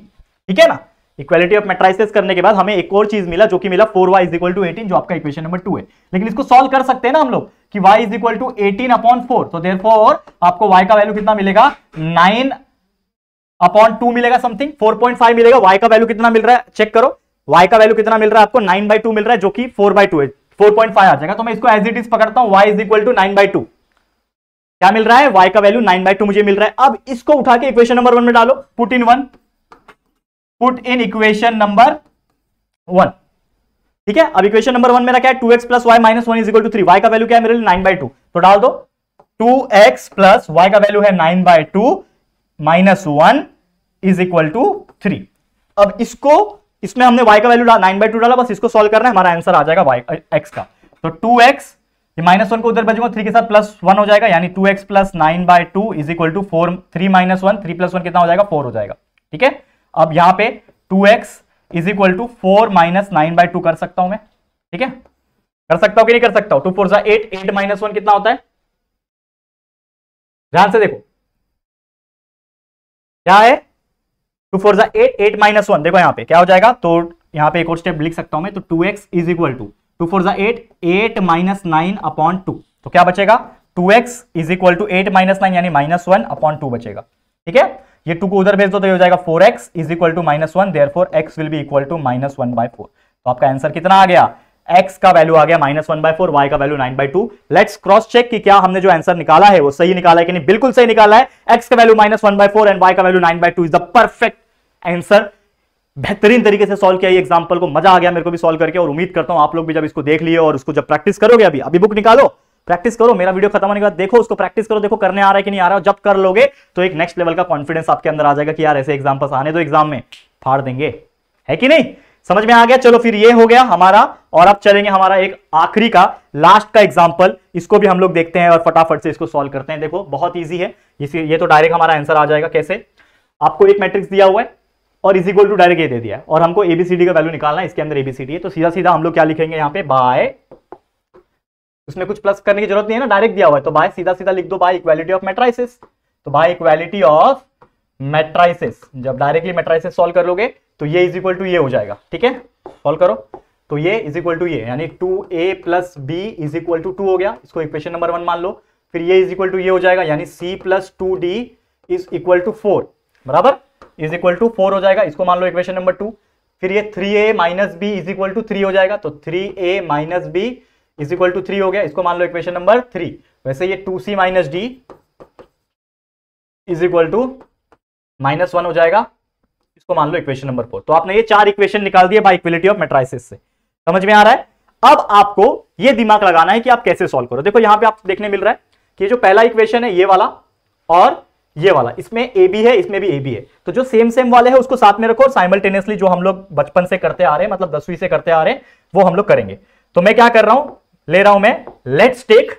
ठीक है ना इक्वालिटी ऑफ मेट्राइसिस करने के बाद हमें एक और चीज मिला जो कि मिला four y is equal to eighteen जो आपका इक्वेशन नंबर टू है लेकिन इसको सॉल्व कर सकते हैं ना हम लोग कि y is equal to eighteen upon four तो देर फोर आपको y का वैल्यू कितना मिलेगा नाइन अपॉन टू मिलेगा समथिंग फोर पॉइंट फाइव मिलेगा y का वैल्यू कितना मिल रहा है चेक करो y का वैल्यू कितना मिल रहा है आपको नाइन बाई टू मिल रहा है जो कि फोर बाई टू है फोर पॉइंट फाइव आ जाएगा तो मैं इसको एज इट इज पकड़ता हूं y is equal to nine by two क्या मिल रहा है y का वैल्यू नाइन बाई टू मुझे मिल रहा है अब इसको उठा के इक्वेशन नंबर वन में डालो put in one put in equation number one ठीक है अब इक्वेशन नंबर वन मेरा क्या है two x plus y minus one is equal to three वाई का वैल्यू क्या है मेरे लिए नाइन बाई टू तो डाल दो टू एक्स प्लस वाई का वैल्यू है nine by two minus one is equal to three अब इसको इसमें हमने y का वैल्यू डाला नाइन बाई टू डाला बस इसको सॉल्व करना है हमारा आंसर आ जाएगा वाई एक्स का तो टू एक्स माइनस वन को उधर बजूंगा थ्री के साथ प्लस वन हो जाएगा यानी two x plus nine by two is equal to four three minus one three plus one कितना हो जाएगा फोर हो जाएगा ठीक है अब यहां पे two x is equal to four minus nine by two कर सकता हूं मैं ठीक है कर सकता हूं कि नहीं कर सकता हूं टू फोर सा एट एट माइनस वन कितना होता है ध्यान से देखो क्या है two four eight eight minus one देखो यहाँ पे क्या हो जाएगा तो यहाँ पे एक और स्टेप लिख सकता हूं मैं तो two x is equal to two four eight eight minus nine upon two तो क्या बचेगा two x is equal to eight minus nine यानी माइनस वन अपॉन टू बचेगा ठीक है ये टू को उधर भेज दो तो ये हो जाएगा four x is equal to minus one therefore x will be equal to minus one by four तो आपका आंसर कितना आ गया एक्स का वैल्यू आ गया minus one by four y का value nine by two let's cross check कि क्या हमने जो आंसर निकाला है वो सही निकाला है कि नहीं बिल्कुल सही निकाला है एक्स का value minus one by four and y का value nine by two is the perfect answer बेहतरीन तरीके से सॉल्व किया ये एग्जाम्पल को मजा आ गया मेरे को भी सॉल्व करके और उम्मीद करता हूं आप लोग भी जब इसको देख लिए और उसको जब प्रैक्टिस करोगे अभी अभी बुक निकालो प्रैक्टिस करो मेरा वीडियो खत्म होने के बाद देखो उसको प्रैक्टिस करो देखो करने आ रहा है कि नहीं आ रहा जब कर लोगे तो एक नेक्स्ट लेवल का कॉन्फिडेंस आपके अंदर आ जाएगा कि यार ऐसे एग्जाम्पल्स आने दो एग्जाम में फाड़ देंगे है कि नहीं समझ में आ गया चलो फिर ये हो गया हमारा और अब चलेंगे हमारा एक आखिरी का लास्ट का एग्जाम्पल इसको भी हम लोग देखते हैं और फटाफट से इसको सॉल्व करते हैं देखो बहुत ईजी है इसी ये तो डायरेक्ट हमारा आंसर आ जाएगा कैसे आपको एक मैट्रिक्स दिया हुआ है और इज इक्वल टू डायरेक्ट ये दे दिया है और हमको एबीसीडी का वैल्यू निकालना है इसके अंदर एबीसीडी है तो सीधा सीधा हम लोग क्या लिखेंगे यहाँ पे बाय उसमें कुछ प्लस करने की जरूरत नहीं है ना डायरेक्ट दिया हुआ है तो बाय सीधा सीधा लिख दो बाय इक्वालिटी ऑफ मेट्राइसिस तो बाय इक्वालिटी ऑफ मेट्राइसिस जब डायरेक्टली मेट्राइसिस सॉल्व कर लोगे तो ये इज इक्वल टू ये हो जाएगा ठीक है सॉल्व करो तो ये इज इक्वल टू ये यानी two a plus B is equal to two हो गया इसको इक्वेशन नंबर वन मान लो फिर ये इज इक्वल टू ये हो जाएगा यानी c plus two D is equal to four बराबर इज इक्वल टू फोर हो जाएगा इसको मान लो इक्वेशन नंबर टू फिर ये three a minus b is equal to three हो जाएगा तो three a minus b is equal to three हो गया इसको मान लो इक्वेशन नंबर थ्री वैसे ये two c minus d is equal to minus one हो जाएगा इसको मान लो इक्वेशन नंबर फोर तो आपने ये चार इक्वेशन निकाल दिए बाई इक्विलिटी ऑफ मेट्राइसिस से समझ में आ रहा है अब आपको ये दिमाग लगाना है कि आप कैसे सॉल्व करो देखो यहां पे आप देखने मिल रहा है कि जो पहला इक्वेशन है ये वाला और ये वाला इसमें ए बी है इसमें भी ए बी है तो जो सेम सेम वाले हैं उसको साथ में रखो साइमल्टेनियसली जो हम लोग बचपन से करते आ रहे हैं मतलब दसवीं से करते आ रहे हैं वो हम लोग करेंगे तो मैं क्या कर रहा हूं ले रहा हूं मैं let's take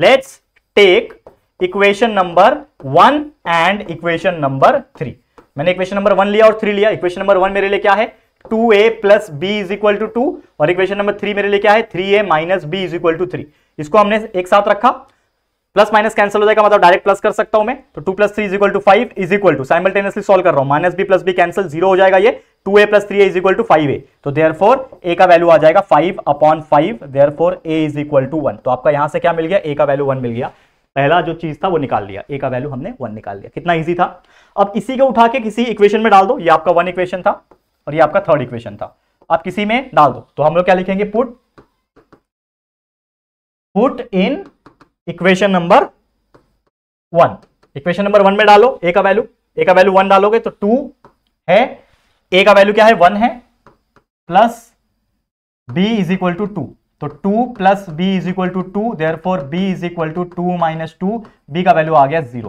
let's take equation number one and equation number three मैंने इक्वेशन नंबर वन लिया और थ्री लिया इक्वेशन नंबर वन मेरे लिए क्या है two a plus B is equal to two और इक्वेशन नंबर थ्री मेरे लिए क्या है three a minus b is equal to three इसको हमने एक साथ रखा प्लस माइनस कैंसिल हो जाएगा मतलब डायरेक्ट प्लस कर सकता हूं मैं तो two plus three is equal to five is equal to simultaneously solve कर रहा हूं minus b plus b cancel zero हो जाएगा ये two a plus three a is equal to five a तो देयर फोर ए का वैल्यू आ जाएगा five upon five there four a is equal to one तो आपका यहां से क्या मिल गया ए का वैल्यू वन मिल गया पहला जो चीज था वो निकाल लिया ए का वैल्यू हमने वन निकाल लिया कितना ईजी था अब इसी को उठा के किसी इक्वेशन में डाल दो ये आपका वन इक्वेशन था और ये आपका थर्ड इक्वेशन था आप किसी में डाल दो तो हम लोग क्या लिखेंगे put put in equation number one equation number one में डालो ए का वैल्यू ए का वैल्यू वन डालोगे तो टू है ए का वैल्यू क्या है वन है plus B is equal to two तो two plus B is equal to two therefore b is equal to two minus two b का वैल्यू आ गया जीरो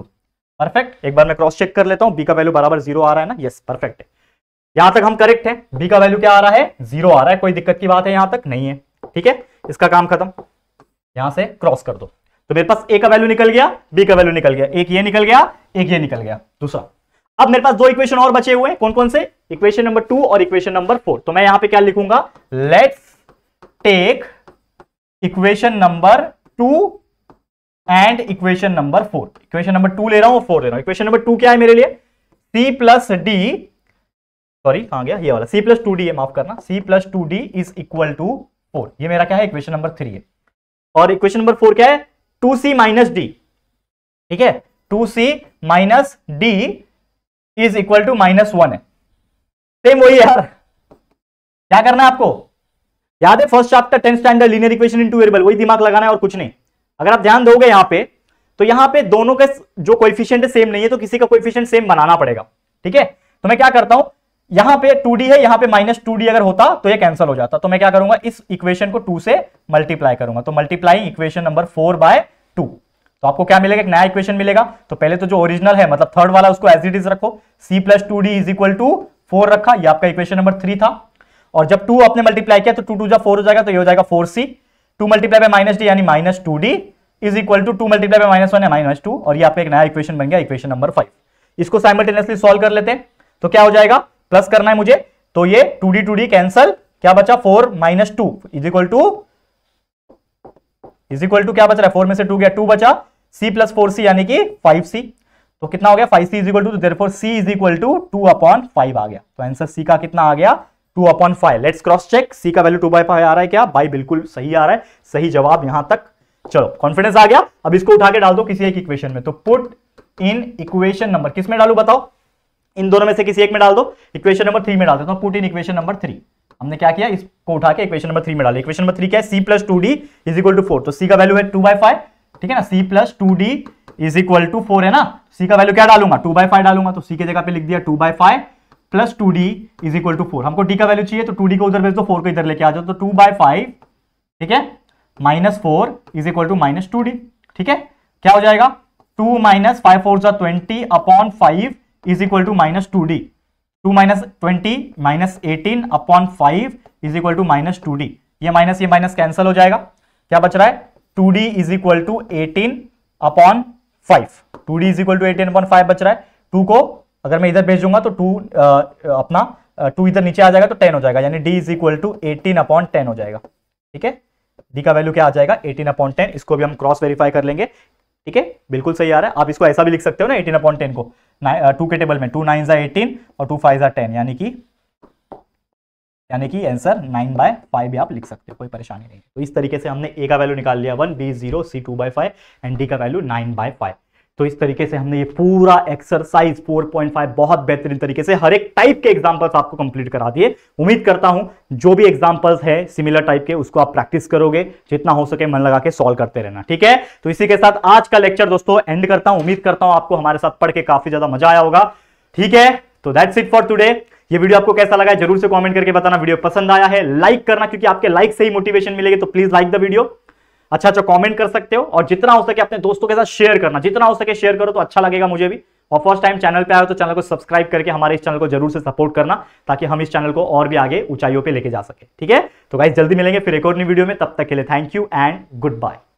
परफेक्ट एक बार मैं क्रॉस चेक कर लेता हूं बी का वैल्यू बराबर जीरो आ रहा है ना यस परफेक्ट है यहां तक हम करेक्ट हैं बी का वैल्यू क्या आ रहा है जीरो आ रहा है कोई दिक्कत की बात है यहां तक नहीं है ठीक है इसका काम खत्म यहां से क्रॉस कर दो तो मेरे पास ए का वैल्यू निकल गया बी का वैल्यू निकल गया एक ये निकल गया एक ये निकल गया दूसरा अब मेरे पास दो इक्वेशन और बचे हुए हैं कौन कौन से इक्वेशन नंबर टू और इक्वेशन नंबर फोर तो मैं यहां पे क्या लिखूंगा let's take equation number two and equation number four equation number two ले रहा हूं फोर ले रहा हूं इक्वेशन नंबर टू क्या है मेरे लिए सी प्लस डी सॉरी कहा गया ये वाला सी प्लस टू डी है माफ करना c plus two D is equal to four ये मेरा क्या है इक्वेशन नंबर थ्री है और इक्वेशन नंबर फोर क्या है टू सी माइनस डी ठीक है two c minus d is equal to minus one है सेम वही यार क्या करना है आपको याद है first chapter tenth standard linear equation in variable वही दिमाग लगाना है और कुछ नहीं अगर आप ध्यान दोगे यहाँ पे तो यहाँ पे दोनों के जो कोइफिशियंट सेम नहीं है तो किसी का कोइफिशियंट सेम बनाना पड़ेगा ठीक है तो मैं क्या करता हूं यहां पे 2d है यहां पे माइनस टू अगर होता तो ये कैंसिल हो जाता तो मैं क्या करूंगा इस इक्वेशन को 2 से मल्टीप्लाई करूंगा तो मल्टीप्लाइंग इक्वेशन नंबर 4 बाय 2 तो आपको क्या मिलेगा एक नया इक्वेशन मिलेगा तो पहले तो जो ओरिजिनल है मतलब थर्ड वाला उसको एज इट इज रखो c plus two D is equal to four रखा यह आपका इक्वेशन नंबर थ्री था और जब टू आपने मल्टीप्लाई किया तो टू टू जब फोर हो जाएगा तो ये हो जाएगा four c two multiply by minus d यानी minus two D is equal to two multiply by minus one है माइनस टू और ये आपका एक नया इक्वेशन बन गया इक्वेशन नंबर फाइव इसको साइमल्टेनियसली सॉल्व कर लेते हैं तो क्या हो जाएगा प्लस करना है मुझे तो ये two D two d cancel क्या बचा four minus two is equal to is equal to क्या बच रहा है फोर में से टू गया टू बचा सी प्लस फोर सी यानी कि फाइव सी तो कितना हो गया five C is equal to there four C is equal to two upon five आ गया तो आंसर सी का कितना आ गया two upon five let's cross check C का वैल्यू टू बाई फाइव आ रहा है क्या बाई बिल्कुल सही आ रहा है सही जवाब यहां तक चलो कॉन्फिडेंस आ गया अब इसको उठा के डाल दो किसी एक इक्वेशन में तो पुट इन इक्वेशन नंबर किस में डालू बताओ इन दोनों में से किसी एक में डाल दो इक्वेशन नंबर थ्री में डाल देता हूं put in equation number three हमने क्या किया इसको उठा के इक्वेशन नंबर थ्री में डाला इक्वेशन नंबर थ्री क्या है C plus two D is equal to four तो सी का वैल्यू है टू बाई फाइव ठीक है ना C plus two D is equal to four है ना सी का वैल्यू क्या डालूंगा टू बाई फाइव डालूंगा तो सी की जगह पे लिख दिया two by five plus two D is equal to four हमको डी का वैल्यू चाहिए तो टू डी को उधर भेज दो फोर को इधर लेके आ जाओ तो टू बाय फाइव ठीक है minus four is equal to minus two D ठीक है क्या हो जाएगा टू माइनस फाइव फोर जो twenty upon five is equal to minus two D two minus twenty minus eighteen upon five is equal to minus two D ये माइनस ये माइनस कैंसिल हो जाएगा क्या बच रहा है two D is equal to eighteen upon five two D is equal to eighteen upon five बच रहा है टू को अगर मैं इधर भेजूंगा तो टू अपना टू इधर नीचे आ जाएगा तो टेन हो जाएगा यानी D is equal to eighteen upon ten हो जाएगा ठीक है डी का वैल्यू क्या आ जाएगा एटीन अपॉन टेन इसको भी हम क्रॉस वेरीफाई कर लेंगे ठीक है बिल्कुल सही आ रहा है आप इसको ऐसा भी लिख सकते हो ना एटीन अपॉन टेन को टू के टेबल में टू नाइन ज़ा एटीन और टू फाइव ज़ा टेन यानी कि यानी कि आंसर नाइन बाय फाइव भी आप लिख सकते हो कोई परेशानी नहीं तो इस तरीके से हमने ए का वैल्यू निकाल लिया one B zero C two by five and D का वैल्यू नाइन बाय फाइव तो इस तरीके से हमने ये पूरा एक्सरसाइज 4.5 बहुत बेहतरीन तरीके से हर एक टाइप के एग्जांपल्स आपको कंप्लीट करा दिए उम्मीद करता हूं जो भी एग्जांपल्स है सिमिलर टाइप के उसको आप प्रैक्टिस करोगे जितना हो सके मन लगा के सॉल्व करते रहना ठीक है तो इसी के साथ आज का लेक्चर दोस्तों एंड करता हूं उम्मीद करता हूं आपको हमारे साथ पढ़ के काफी ज्यादा मजा आया होगा ठीक है तो दैट्स इट फॉर टूडे ये वीडियो आपको कैसा लगा है जरूर से कमेंट करके बताना वीडियो पसंद आया है लाइक करना क्योंकि आपके लाइक से ही मोटिवेशन मिलेगी तो प्लीज लाइक द वीडियो अच्छा अच्छा कमेंट कर सकते हो और जितना हो सके अपने दोस्तों के साथ शेयर करना जितना हो सके शेयर करो तो अच्छा लगेगा मुझे भी और फर्स्ट टाइम चैनल पे आए हो तो चैनल को सब्सक्राइब करके हमारे इस चैनल को जरूर से सपोर्ट करना ताकि हम इस चैनल को और भी आगे ऊंचाइयों पे लेके जा सके ठीक है तो भाई जल्दी मिलेंगे फिर एक और नई वीडियो में तब तक के लिए thank you and good bye